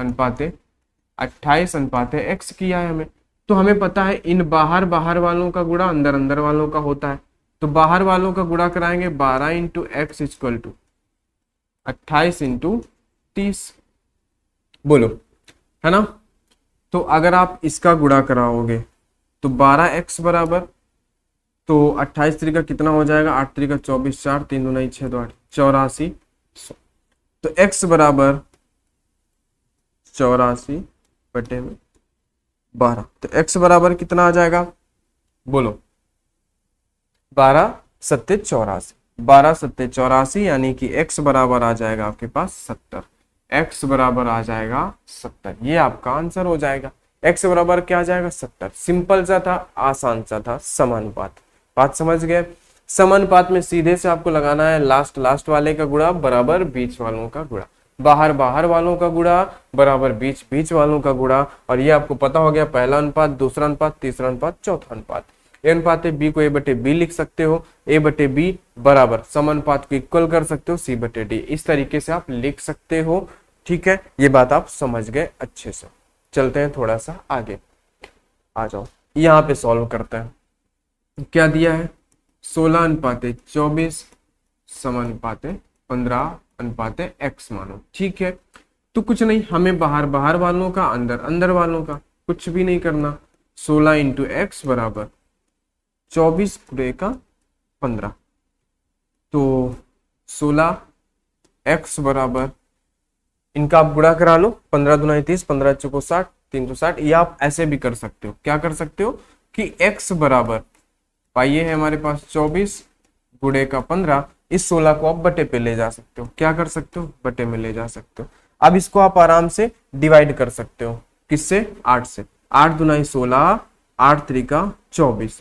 [SPEAKER 1] अनुपाते अट्ठाईस अनुपाते एक्स किया है हमें तो हमें पता है इन बाहर बाहर वालों का गुड़ा अंदर अंदर वालों का होता है तो बाहर वालों का गुड़ा कराएंगे बारह इंटू एक्स इक्वल टू अट्ठाईस इंटू तीस बोलो है ना तो अगर आप इसका गुड़ा कराओगे तो बारह एक्स बराबर तो अट्ठाईस तरी का कितना हो जाएगा आठ तरी का चौबीस चार तीन दो नई छः दो आठ चौरासी तो एक्स बराबर चौरासी बटे में बारह तो एक्स बराबर कितना आ जाएगा बोलो बारह सत्य चौरासी बारह सत्य चौरासी यानी कि एक्स बराबर आ जाएगा आपके पास सत्तर x बराबर आ जाएगा सत्तर ये आपका आंसर हो जाएगा x बराबर क्या आ जाएगा सत्तर सिंपल सा था आसान सा था समानुपात बात समझ गए समानुपात में सीधे से आपको लगाना है लास्ट लास्ट वाले का गुड़ा बराबर बीच वालों का गुड़ा बाहर बाहर वालों का गुड़ा बराबर बीच बीच वालों का गुड़ा और ये आपको पता हो गया पहला अनुपात दूसरा अनुपात तीसरा अनुपात चौथा अनुपात ये अनुपात है बी को ए बटे बी लिख सकते हो ए बटे बी बराबर समानुपात को इक्वल कर सकते हो सी बटे डी इस तरीके से आप लिख सकते हो ठीक है ये बात आप समझ गए अच्छे से चलते हैं थोड़ा सा आगे आ जाओ यहाँ पे सॉल्व करते हैं क्या दिया है सोलह अनुपाते चौबीस सम अनुपाते पंद्रह अनुपाते एक्स मानो ठीक है तो कुछ नहीं हमें बाहर बाहर वालों का अंदर अंदर वालों का कुछ भी नहीं करना सोलह इंटू एक्स बराबर चौबीस पूरे का पंद्रह तो सोलह एक्स बराबर इनका आप गुड़ा करा लो पंद्रह दुनाई तीस पंद्रह चुको साठ तीन सौ साठ या आप ऐसे भी कर सकते हो क्या कर सकते हो कि x बराबर पाइए है हमारे पास चौबीस गुड़े का पंद्रह इस सोलह को आप बटे पे ले जा सकते हो क्या कर सकते हो बटे में ले जा सकते हो अब इसको आप आराम से डिवाइड कर सकते हो किससे आठ से आठ दुनाई सोलह आठ त्रिका चौबीस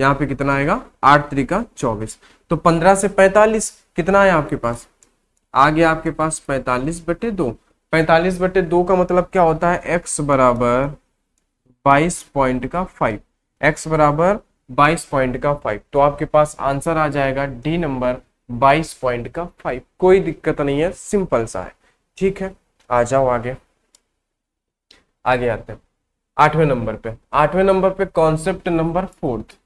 [SPEAKER 1] यहाँ पे कितना आएगा आठ त्रिका चौबीस तो पंद्रह से पैंतालीस कितना है आपके पास आ गया आपके पास पैंतालीस बटे दो पैंतालीस बटे दो का मतलब क्या होता है एक्स बराबर बाईस पॉइंट का फाइव एक्स बराबर बाईस पॉइंट का फाइव तो आपके पास आंसर आ जाएगा डी नंबर बाईस पॉइंट का फाइव कोई दिक्कत नहीं है सिंपल सा है ठीक है आ जाओ आगे आगे आते हैं आठवें नंबर पे आठवें नंबर पे कॉन्सेप्ट नंबर फोर्थ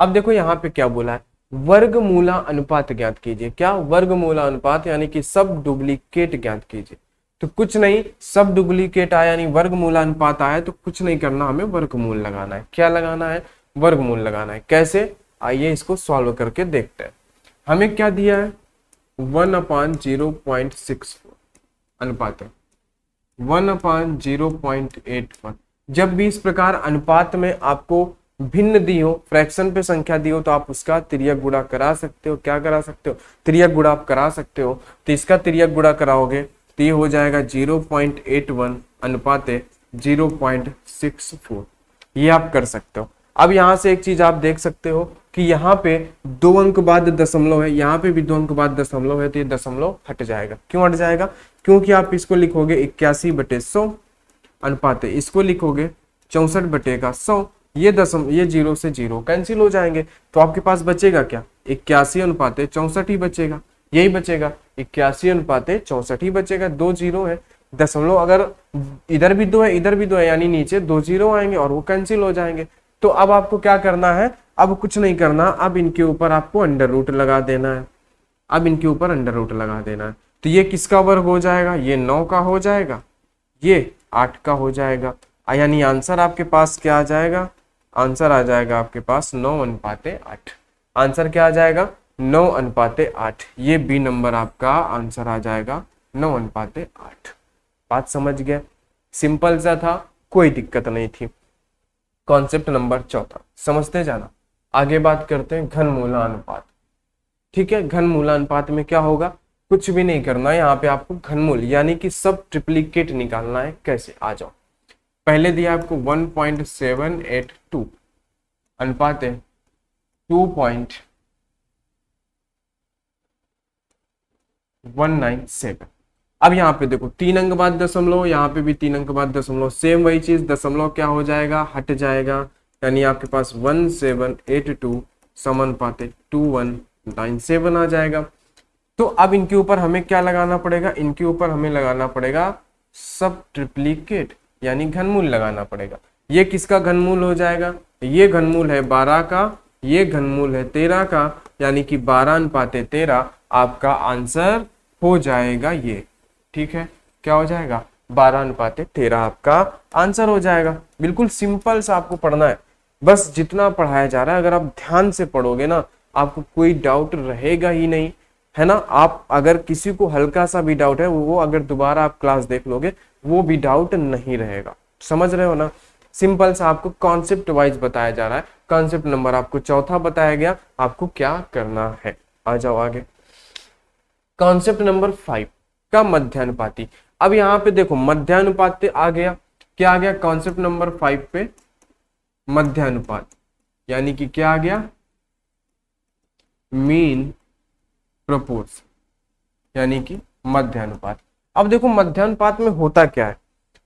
[SPEAKER 1] अब देखो यहाँ पे क्या बोला है वर्गमूला अनुपात ज्ञात कीजिए क्या वर्गमूला अनुपात यानी कि सब डुप्लीकेट ज्ञात कीजिए तो कुछ नहीं सब डुप्लीकेट आया यानी वर्गमूला अनुपात आया तो कुछ नहीं करना हमें वर्गमूल लगाना है क्या लगाना है वर्गमूल लगाना है कैसे आइए इसको सॉल्व करके देखते हैं हमें क्या दिया है one upon zero point six four अनुपात है one upon zero point eight one जब भी इस प्रकार अनुपात में आपको भिन्न दी हो फ्रैक्शन पे संख्या दी हो तो आप उसका त्रियक गुणा करा सकते हो क्या करा सकते हो त्रियक गुणा आप करा सकते हो तो इसका त्रियक गुणा कराओगे तो ये हो जाएगा जीरो पॉइंट एट वन अनुपाते जीरो पॉइंट सिक्स फोर ये आप कर सकते हो अब यहां से एक चीज आप देख सकते हो कि यहाँ पे दो अंक बाद दशमलव है यहाँ पे भी दो अंक बाद दशमलव है तो ये दशमलव हट जाएगा क्यों हट जाएगा क्योंकि आप इसको लिखोगे इक्यासी बटे सौ अनुपाते इसको लिखोगे चौसठ बटेगा सौ ये दसम ये जीरो से जीरो कैंसिल हो जाएंगे तो आपके पास बचेगा क्या इक्यासी अनुपात चौंसठ ही बचेगा यही बचेगा इक्यासी अनुपात चौंसठ ही बचेगा दो जीरो है दशमलव अगर इधर भी दो है इधर भी दो है यानी नीचे दो जीरो आएंगे और वो कैंसिल हो जाएंगे तो अब आपको क्या करना है अब कुछ नहीं करना अब इनके ऊपर आपको अंडर रूट लगा देना है अब इनके ऊपर अंडर रूट लगा देना है तो ये किसका वर्ग हो जाएगा ये नौ का हो जाएगा ये आठ का हो जाएगा यानी आंसर आपके पास क्या आ जाएगा आंसर आ जाएगा आपके पास नौ अनुपाते आठ आंसर क्या आ जाएगा नौ अनुपाते आठ ये बी नंबर आपका आंसर आ जाएगा नौ अनुपाते आठ बात समझ गया सिंपल सा था कोई दिक्कत नहीं थी कॉन्सेप्ट नंबर चौथा समझते जाना आगे बात करते हैं मूला अनुपात ठीक है घनमूला अनुपात में क्या होगा कुछ भी नहीं करना है यहाँ पे आपको घनमूल यानी कि सब ट्रिप्लीकेट निकालना है कैसे आ जाओ पहले दिया आपको 1.782 अनुपात है two point one nine seven अब यहाँ पे देखो तीन अंक बाद दशमलव यहाँ पे भी तीन अंक बाद दशमलव सेम वही चीज दशमलव क्या हो जाएगा हट जाएगा यानी आपके पास वन सेवन एट टू समन पाते टू वन नाइन सेवन आ जाएगा तो अब इनके ऊपर हमें क्या लगाना पड़ेगा इनके ऊपर हमें लगाना पड़ेगा सब ट्रिप्लीकेट यानी घनमूल लगाना पड़ेगा ये किसका घनमूल हो जाएगा ये घनमूल है बारह का ये घनमूल है तेरह का यानी कि बारह अनुपाते तेरह आपका आंसर हो जाएगा ये ठीक है क्या हो जाएगा बारह अनुपाते तेरह आपका आंसर हो जाएगा बिल्कुल सिंपल सा आपको पढ़ना है बस जितना पढ़ाया जा रहा है अगर आप ध्यान से पढ़ोगे ना आपको कोई डाउट रहेगा ही नहीं है ना आप अगर किसी को हल्का सा भी डाउट है वो अगर दोबारा आप क्लास देख लोगे वो भी डाउट नहीं रहेगा समझ रहे हो ना सिंपल सा आपको कॉन्सेप्ट वाइज बताया जा रहा है कॉन्सेप्ट नंबर आपको चौथा बताया गया आपको क्या करना है आ जाओ आगे कॉन्सेप्ट नंबर फाइव का मध्यानुपाती अब यहां पे देखो मध्यानुपात पे आ गया क्या आ गया कॉन्सेप्ट नंबर फाइव पे मध्यानुपात यानी कि क्या आ गया मीन प्रपोर्स यानी कि मध्यानुपात अब देखो मध्यान्ह पात में होता क्या है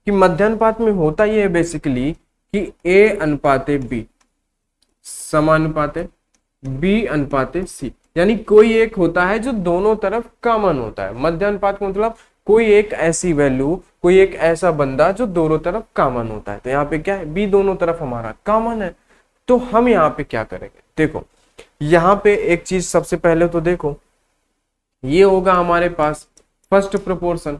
[SPEAKER 1] कि मध्यान्ह पात में होता यह है बेसिकली कि ए अनुपात बी समानुपात बी अनुपात सी यानी कोई एक होता है जो दोनों तरफ कॉमन होता है मध्यानुपात का मतलब कोई एक ऐसी वैल्यू कोई एक ऐसा बंदा जो दोनों तरफ कॉमन होता है तो यहाँ पे क्या है बी दोनों तरफ हमारा कॉमन है तो हम यहाँ पे क्या करेंगे देखो यहाँ पे एक चीज सबसे पहले तो देखो ये होगा हमारे पास फर्स्ट प्रोपोर्शन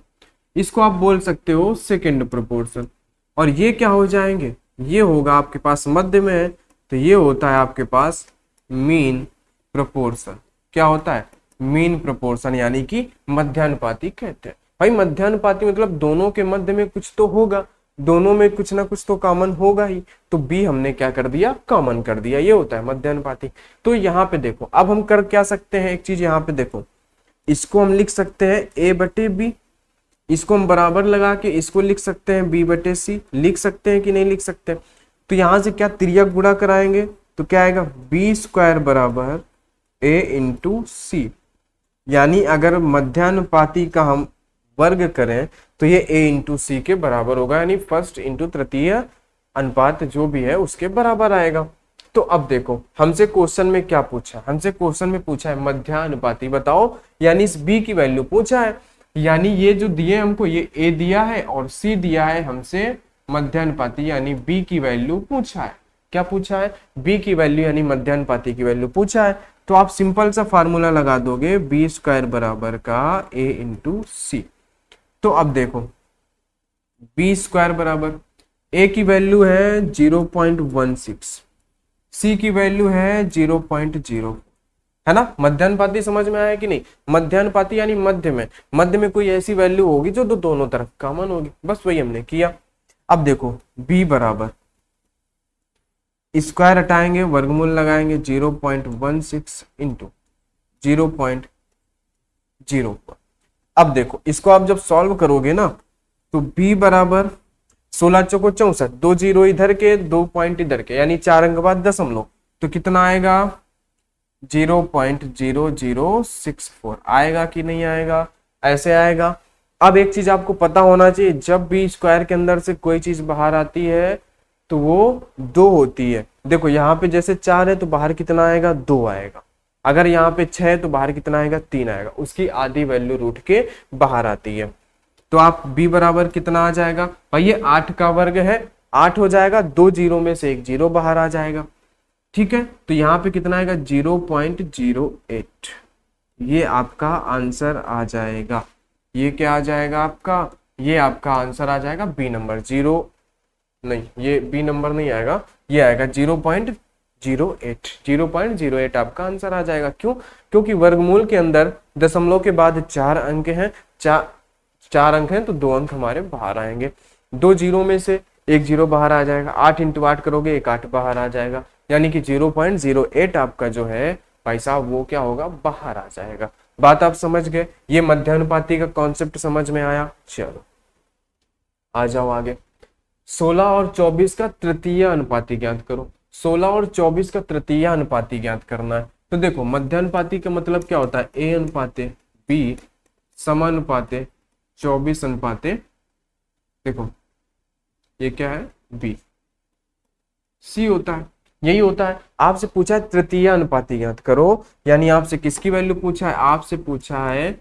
[SPEAKER 1] इसको आप बोल सकते हो सेकेंड प्रोपोर्शन और ये क्या हो जाएंगे ये होगा आपके पास मध्य में है तो ये होता है आपके पास मीन प्रोपोर्शन क्या होता है मीन प्रोपोर्शन यानी कि मध्यानुपाती कहते हैं भाई मध्यानुपाती मतलब दोनों के मध्य में कुछ तो होगा दोनों में कुछ ना कुछ तो कॉमन होगा ही तो बी हमने क्या कर दिया कॉमन कर दिया ये होता है मध्यानुपाती तो यहाँ पे देखो अब हम कर क्या सकते हैं एक चीज यहाँ पे देखो इसको हम लिख सकते हैं ए बटे बी इसको हम बराबर लगा के इसको लिख सकते हैं बी बटे सी लिख सकते हैं कि नहीं लिख सकते तो यहां से क्या त्रिया गुणा कराएंगे तो क्या आएगा बी स्क्वायर बराबर ए इंटू सी यानी अगर मध्यानुपाती का हम वर्ग करें तो ये ए इंटू सी के बराबर होगा यानी फर्स्ट इंटू तृतीय अनुपात जो भी है उसके बराबर आएगा तो अब देखो हमसे क्वेश्चन में क्या पूछा है हमसे क्वेश्चन में पूछा है मध्यानुपाती बताओ यानी इस बी की वैल्यू पूछा है यानी ये जो दिए हमको ये ए दिया है और सी दिया है हमसे मध्यानुपाती यानी बी की वैल्यू पूछा है क्या पूछा है बी की वैल्यू यानी मध्यानुपाती की वैल्यू पूछा है तो आप सिंपल सा फार्मूला लगा दोगे बी स्क्वायर बराबर का ए इंटू सी तो अब देखो बी स्क्वायर बराबर ए की वैल्यू है zero point one six C की वैल्यू है जीरो पॉइंट जीरो है ना पाती समझ में आया कि नहीं पाती यानी मध्य में मध्य में कोई ऐसी वैल्यू होगी जो दो दोनों तरफ कॉमन होगी बस वही हमने किया अब देखो b बराबर स्क्वायर हटाएंगे वर्गमूल लगाएंगे zero point one six into zero point zero अब देखो इसको आप जब सॉल्व करोगे ना तो b बराबर सोलह चौको चौसठ दो जीरो इधर के दो पॉइंट इधर के यानी चार अंक बाद दशमलव तो कितना आएगा zero point zero zero six four आएगा कि नहीं आएगा ऐसे आएगा अब एक चीज आपको पता होना चाहिए जब भी स्क्वायर के अंदर से कोई चीज बाहर आती है तो वो दो होती है देखो यहाँ पे जैसे चार है तो बाहर कितना आएगा दो आएगा अगर यहाँ पे छह है तो बाहर कितना आएगा तीन आएगा उसकी आधी वैल्यू रूट के बाहर आती है तो आप b बराबर कितना आ जाएगा भाई ये आठ का वर्ग है आठ हो जाएगा दो जीरो में से एक जीरो बाहर आ जाएगा ठीक है तो यहाँ पे कितना आएगा जीरो पॉइंट जीरो एट ये आपका आंसर आ जाएगा ये क्या आ जाएगा आपका ये आपका आंसर आ जाएगा बी नंबर जीरो नहीं ये बी नंबर नहीं आएगा ये आएगा zero point zero eight zero point zero eight आपका आंसर आ जाएगा क्यों क्योंकि वर्गमूल के अंदर दशमलव के बाद चार अंक हैं चार चार अंक हैं तो दो अंक हमारे बाहर आएंगे दो जीरो में से एक जीरो बाहर आ जाएगा आठ इंटू आठ करोगे एक आठ बाहर आ जाएगा यानी कि जीरो पॉइंट जीरो एट आपका जो है भाई साहब वो क्या होगा बाहर आ जाएगा बात आप समझ गए ये मध्यानुपाती का कॉन्सेप्ट समझ में आया चलो आ जाओ आगे सोलह और चौबीस का तृतीय अनुपाति ज्ञात करो सोलह और चौबीस का तृतीय अनुपाति ज्ञात करना है तो देखो मध्यानुपाति का मतलब क्या होता है ए अनुपाते बी समानुपाते चौबीस अनुपाते देखो ये क्या है बी सी होता है यही होता है आपसे पूछा है तृतीय अनुपाति ज्ञात करो यानी आपसे किसकी वैल्यू पूछा है आपसे पूछा है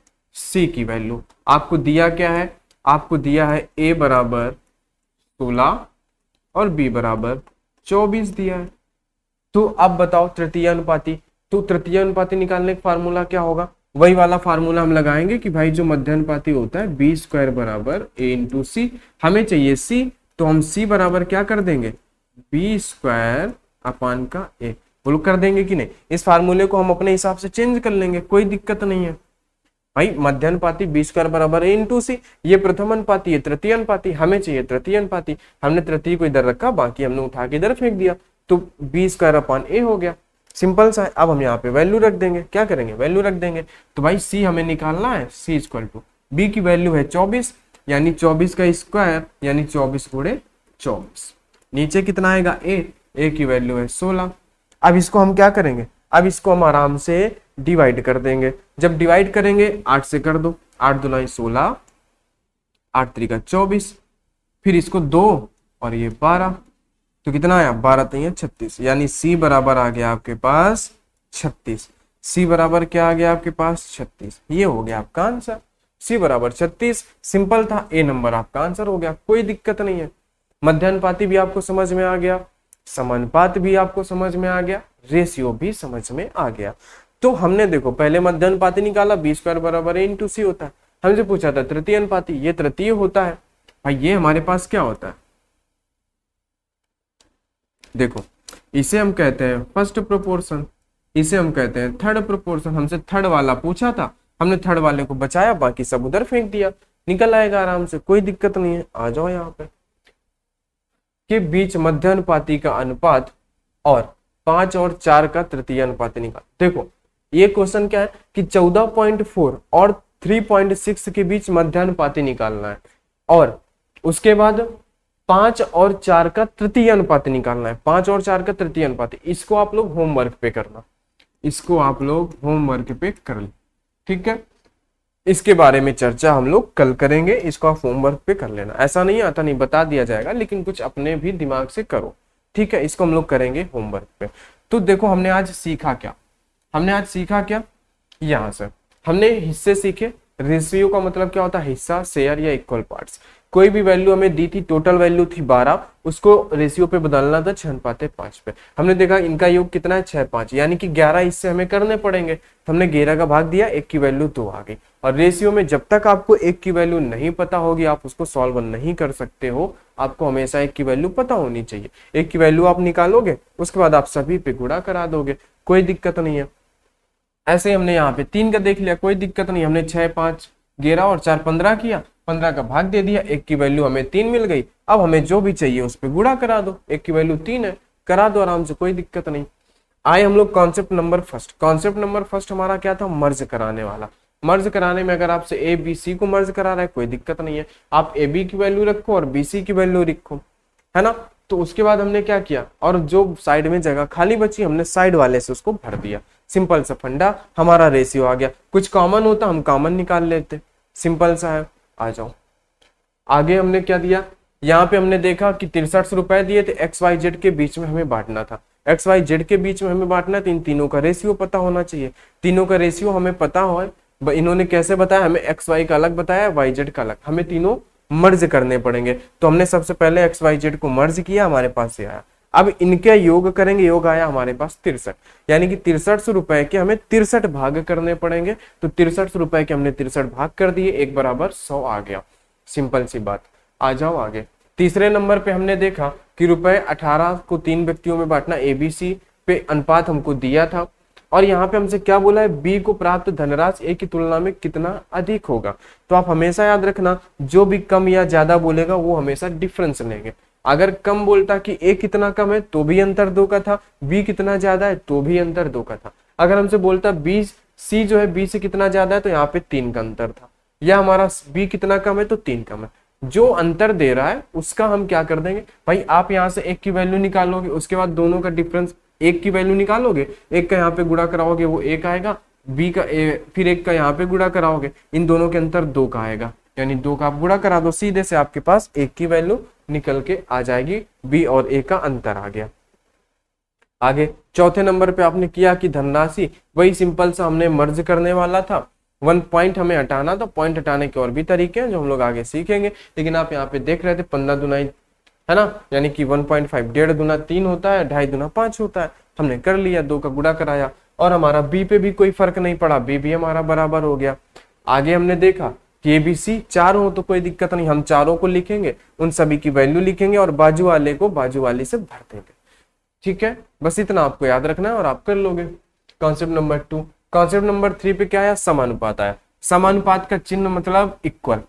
[SPEAKER 1] सी की वैल्यू आपको दिया क्या है आपको दिया है ए बराबर सोलह और बी बराबर चौबीस दिया है तो अब बताओ तृतीय अनुपाति तो तृतीय अनुपाति निकालने का फार्मूला क्या होगा वही वाला फार्मूला हम लगाएंगे कि भाई जो मध्यनपाती होता है बी स्क्वायर बराबर ए इंटू सी हमें चाहिए सी तो हम सी बराबर क्या कर देंगे बी स्क्वायर अपान का ए बोलो कर देंगे कि नहीं इस फार्मूले को हम अपने हिसाब से चेंज कर लेंगे कोई दिक्कत नहीं है भाई पाती बी स्क्वायर बराबर ए इंटू सी ये प्रथम अनुपाती है तृतीय अनुपाती हमें चाहिए तृतीय अनुपाती हमने तृतीय को इधर रखा बाकी हमने उठा के इधर फेंक दिया तो बी स्क्वायर अपान ए हो गया सिंपल सा है अब हम यहाँ पे वैल्यू रख देंगे क्या करेंगे वैल्यू रख देंगे तो भाई सी हमें निकालना है सी इक्वल टू बी की वैल्यू है चौबीस यानी चौबीस का स्क्वायर यानी चौबीस गुड़े चौबीस नीचे कितना आएगा ए ए की वैल्यू है सोलह अब इसको हम क्या करेंगे अब इसको हम आराम से डिवाइड कर देंगे जब डिवाइड करेंगे आठ से कर दो आठ दो दुलाई सोलह आठ तरीका चौबीस फिर इसको दो और ये बारह तो कितना आया बारह तीन तो छत्तीस यानी सी बराबर आ गया आपके पास छत्तीस सी बराबर क्या आ गया आपके पास छत्तीस ये हो गया आपका आंसर सी बराबर छत्तीस सिंपल था ए नंबर आपका आंसर हो गया कोई दिक्कत नहीं है मध्यानुपाती भी आपको समझ में आ गया समानुपात भी आपको समझ में आ गया रेशियो भी समझ में आ गया तो हमने देखो पहले मध्यानुपाती निकाला बी स्क्वायर बराबर ए इंटू सी होता है हमसे पूछा था तृतीय अनुपाती ये तृतीय होता है भाई ये हमारे पास क्या होता है देखो इसे हम कहते हैं फर्स्ट प्रोपोर्शन इसे हम कहते हैं थर्ड प्रोपोर्शन हमसे थर्ड वाला पूछा था हमने थर्ड वाले को बचाया बाकी सब उधर फेंक दिया निकल आएगा आराम से कोई दिक्कत नहीं है आ जाओ यहाँ पे के बीच मध्य अनुपाति का अनुपात और पांच और चार का तृतीय अनुपात निकाल देखो ये क्वेश्चन क्या है कि चौदह पॉइंट फोर और थ्री पॉइंट सिक्स के बीच मध्यानुपाति निकालना है और उसके बाद पांच और चार का तृतीय अनुपात निकालना है पांच और चार का तृतीय अनुपात इसको आप लोग होमवर्क पे करना इसको आप लोग होमवर्क पे कर लें ठीक है इसके बारे में चर्चा हम लोग कल करेंगे इसको आप होमवर्क पे कर लेना ऐसा नहीं आता नहीं बता दिया जाएगा लेकिन कुछ अपने भी दिमाग से करो ठीक है इसको हम लोग करेंगे होमवर्क पे तो देखो हमने आज सीखा क्या हमने आज सीखा क्या यहां से हमने हिस्से सीखे रेशियो का मतलब क्या होता है हिस्सा शेयर या इक्वल पार्ट्स कोई भी वैल्यू हमें दी थी टोटल वैल्यू थी बारह उसको रेशियो पे बदलना था छह पाते पांच पे हमने देखा इनका योग कितना है छह पांच यानी कि ग्यारह इससे हमें करने पड़ेंगे तो हमने ग्यारह का भाग दिया एक की वैल्यू दो आ गई और रेशियो में जब तक आपको एक की वैल्यू नहीं पता होगी आप उसको सॉल्व नहीं कर सकते हो आपको हमेशा एक की वैल्यू पता होनी चाहिए एक की वैल्यू आप निकालोगे उसके बाद आप सभी पे गुड़ा करा दोगे कोई दिक्कत नहीं है ऐसे हमने यहाँ पे तीन का देख लिया कोई दिक्कत नहीं हमने छह पांच ग्यारह और चार पंद्रह किया पंद्रह का भाग दे दिया एक की वैल्यू हमें तीन मिल गई अब हमें जो भी चाहिए उस पर गुड़ा करा दो एक की वैल्यू तीन है करा दो आराम से कोई दिक्कत नहीं आए हम लोग concept number first concept number first हमारा क्या था मर्ज कराने वाला मर्ज कराने में अगर आपसे ए बी सी को मर्ज करा रहा है कोई दिक्कत नहीं है आप ए बी की वैल्यू रखो और बी सी की वैल्यू रखो है ना तो उसके बाद हमने क्या किया और जो साइड में जगह खाली बची हमने साइड वाले से उसको भर दिया सिंपल सा फंडा हमारा रेशियो आ गया कुछ कॉमन होता हम कॉमन निकाल लेते सिंपल सा है आ जाओ आगे हमने क्या दिया यहाँ पे हमने देखा कि तिरसठ सौ रुपए दिए थे एक्स वाई जेड के बीच में हमें बांटना था एक्स वाई जेड के बीच में हमें बांटना था तो इन तीनों का रेशियो पता होना चाहिए तीनों का रेशियो हमें पता हो इन्होंने कैसे बताया हमें एक्स वाई का अलग बताया वाई जेड का अलग हमें तीनों मर्ज करने पड़ेंगे तो हमने सबसे पहले एक्स वाई जेड को मर्ज किया हमारे पास से आया अब इनके योग करेंगे योग आया हमारे पास तिरसठ यानी कि तिरसठ सौ रुपए के हमें तिरसठ भाग करने पड़ेंगे तो तिरसठ सौ रुपए के हमने तिरसठ भाग कर दिए एक बराबर सौ आ गया सिंपल सी बात आ जाओ आगे तीसरे नंबर पे हमने देखा कि रुपए अठारह को तीन व्यक्तियों में बांटना एबीसी पे अनुपात हमको दिया था और यहाँ पे हमसे क्या बोला है बी को प्राप्त धनराशि ए की तुलना में कितना अधिक होगा तो आप हमेशा याद रखना जो भी कम या ज्यादा बोलेगा वो हमेशा डिफरेंस लेंगे अगर कम बोलता कि ए कितना कम है तो भी अंतर दो का था बी कितना ज्यादा है तो भी अंतर दो का था अगर हमसे बोलता बी सी जो है बी से कितना ज्यादा है तो यहाँ पे तीन का अंतर था या हमारा बी कितना कम है तो तीन कम है जो अंतर दे रहा है उसका हम क्या कर देंगे भाई आप यहाँ से एक की वैल्यू निकालोगे उसके बाद दोनों का डिफरेंस एक की वैल्यू निकालोगे एक का यहाँ पे गुड़ा कराओगे वो एक आएगा बी का ए, फिर एक का यहाँ पे गुड़ा कराओगे इन दोनों के अंतर दो का आएगा यानी दो का आप गुड़ा करा दो सीधे से आपके पास एक की वैल्यू निकल के आ जाएगी बी और ए का अंतर आ गया आगे चौथे नंबर पे आपने किया कि धनराशि वही सिंपल सा हमने मर्ज करने वाला था वन पॉइंट हमें हटाना था तो पॉइंट हटाने के और भी तरीके हैं जो हम लोग आगे सीखेंगे लेकिन आप यहाँ पे देख रहे थे पंद्रह दुना है ना यानी कि वन पॉइंट फाइव डेढ़ दुना तीन होता है ढाई दुना पांच होता है हमने कर लिया दो का गुड़ा कराया और हमारा बी पे भी कोई फर्क नहीं पड़ा बी भी हमारा बराबर हो गया आगे हमने देखा के बी सी चार हो तो कोई दिक्कत नहीं हम चारों को लिखेंगे उन सभी की वैल्यू लिखेंगे और बाजू वाले को बाजू वाले से भर देंगे ठीक है बस इतना आपको याद रखना है और आप कर लोगे concept number two concept number three पे क्या आया समानुपात आया समानुपात का चिन्ह मतलब इक्वल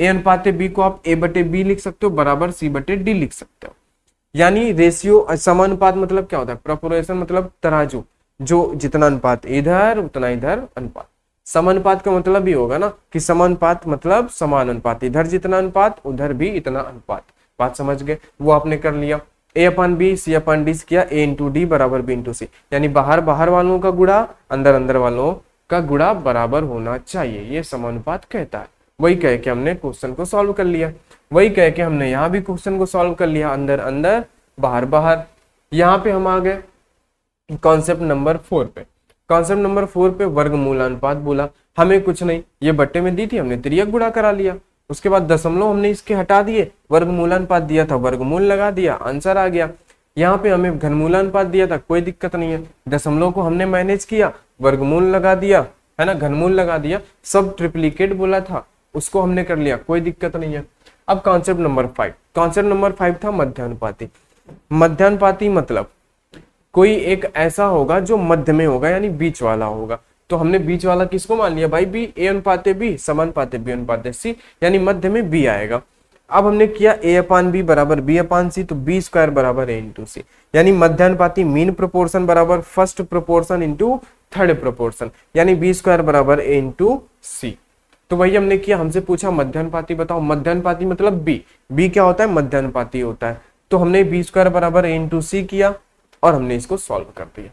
[SPEAKER 1] ए अनुपात बी को आप ए बटे बी लिख सकते हो बराबर सी बटे डी लिख सकते हो यानी रेशियो समानुपात मतलब क्या होता है प्रपोरेशन मतलब तराजू जो जितना अनुपात इधर उतना इधर अनुपात समानुपात का मतलब भी होगा ना कि समानुपात मतलब समान अनुपात इधर जितना अनुपात उधर भी इतना अनुपात बात समझ गए वो आपने कर लिया ए अपन बी सी अपन डी किया ए इंटू डी बराबर बी इंटू सी यानी बाहर बाहर वालों का गुड़ा अंदर अंदर वालों का गुड़ा बराबर होना चाहिए ये समानुपात कहता है वही कह के हमने क्वेश्चन को सॉल्व कर लिया वही कह के हमने यहाँ भी क्वेश्चन को सॉल्व कर लिया अंदर अंदर बाहर बाहर यहाँ पे हम आ गए कॉन्सेप्ट नंबर फोर पे कॉन्सेप्ट नंबर फोर पे वर्ग मूल अनुपात बोला हमें कुछ नहीं ये बट्टे में दी थी हमने त्रियक गुड़ा करा लिया उसके बाद दशमलव हमने इसके हटा दिए वर्ग मूलानुपात दिया था वर्गमूल लगा दिया आंसर आ गया यहाँ पे हमें घनमूलानुपात दिया था कोई दिक्कत नहीं है दशमलव को हमने मैनेज किया वर्गमूल लगा दिया है ना घनमूल लगा दिया सब ट्रिप्लीकेट बोला था उसको हमने कर लिया कोई दिक्कत नहीं है अब concept number five concept number five था मध्यानुपाती मध्यानुपाती मतलब कोई एक ऐसा होगा जो मध्य में होगा यानी बीच वाला होगा तो हमने बीच वाला किसको मान लिया भाई बी ए अनुपाते बी समान पाते बी अनुपाते सी यानी मध्य में बी आएगा अब हमने किया ए अपान बी बराबर बी अपान सी तो बी स्क्वायर बराबर ए इंटू सी यानी मध्यानुपाती मीन प्रोपोर्शन बराबर first proportion into third proportion यानी बी स्क्वायर बराबर ए इंटू सी तो वही हमने किया हमसे पूछा मध्यानुपाती बताओ मध्यानुपाती मतलब बी बी क्या होता है मध्यानुपाती होता है तो हमने बी स्क्वायर बराबर ए इंटू सी किया और हमने इसको सॉल्व कर दिया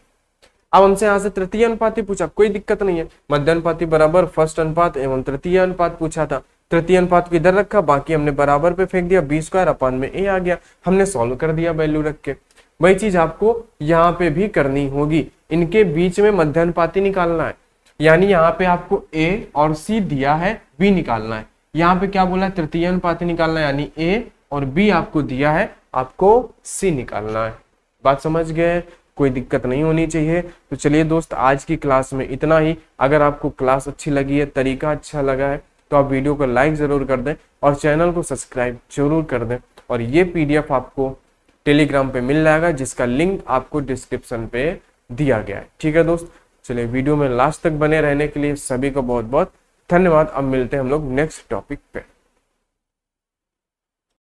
[SPEAKER 1] अब हमसे यहाँ से तृतीय अनुपात पूछा कोई दिक्कत नहीं है मध्य अनुपाति बराबर फर्स्ट अनुपात एवं तृतीय अनुपात पूछा था तृतीय अनुपात को इधर रखा बाकी हमने बराबर पे फेंक दिया बी स्क्वायर अपान में ए आ गया हमने सॉल्व कर दिया वैल्यू रख के वही चीज आपको यहाँ पे भी करनी होगी इनके बीच में मध्यानुपाती निकालना है यानी यहाँ पे आपको ए और सी दिया है बी निकालना है यहाँ पे क्या बोला है तृतीय अनुपाति निकालना है यानी ए और बी आपको दिया है आपको सी निकालना है बात समझ गए कोई दिक्कत नहीं होनी चाहिए तो चलिए दोस्त आज की क्लास में इतना ही अगर आपको क्लास अच्छी लगी है तरीका अच्छा लगा है तो आप वीडियो को लाइक ज़रूर कर दें और चैनल को सब्सक्राइब जरूर कर दें और ये पीडीएफ आपको टेलीग्राम पे मिल जाएगा जिसका लिंक आपको डिस्क्रिप्शन पे दिया गया है ठीक है दोस्त चलिए वीडियो में लास्ट तक बने रहने के लिए सभी को बहुत बहुत धन्यवाद अब मिलते हैं हम लोग नेक्स्ट टॉपिक पे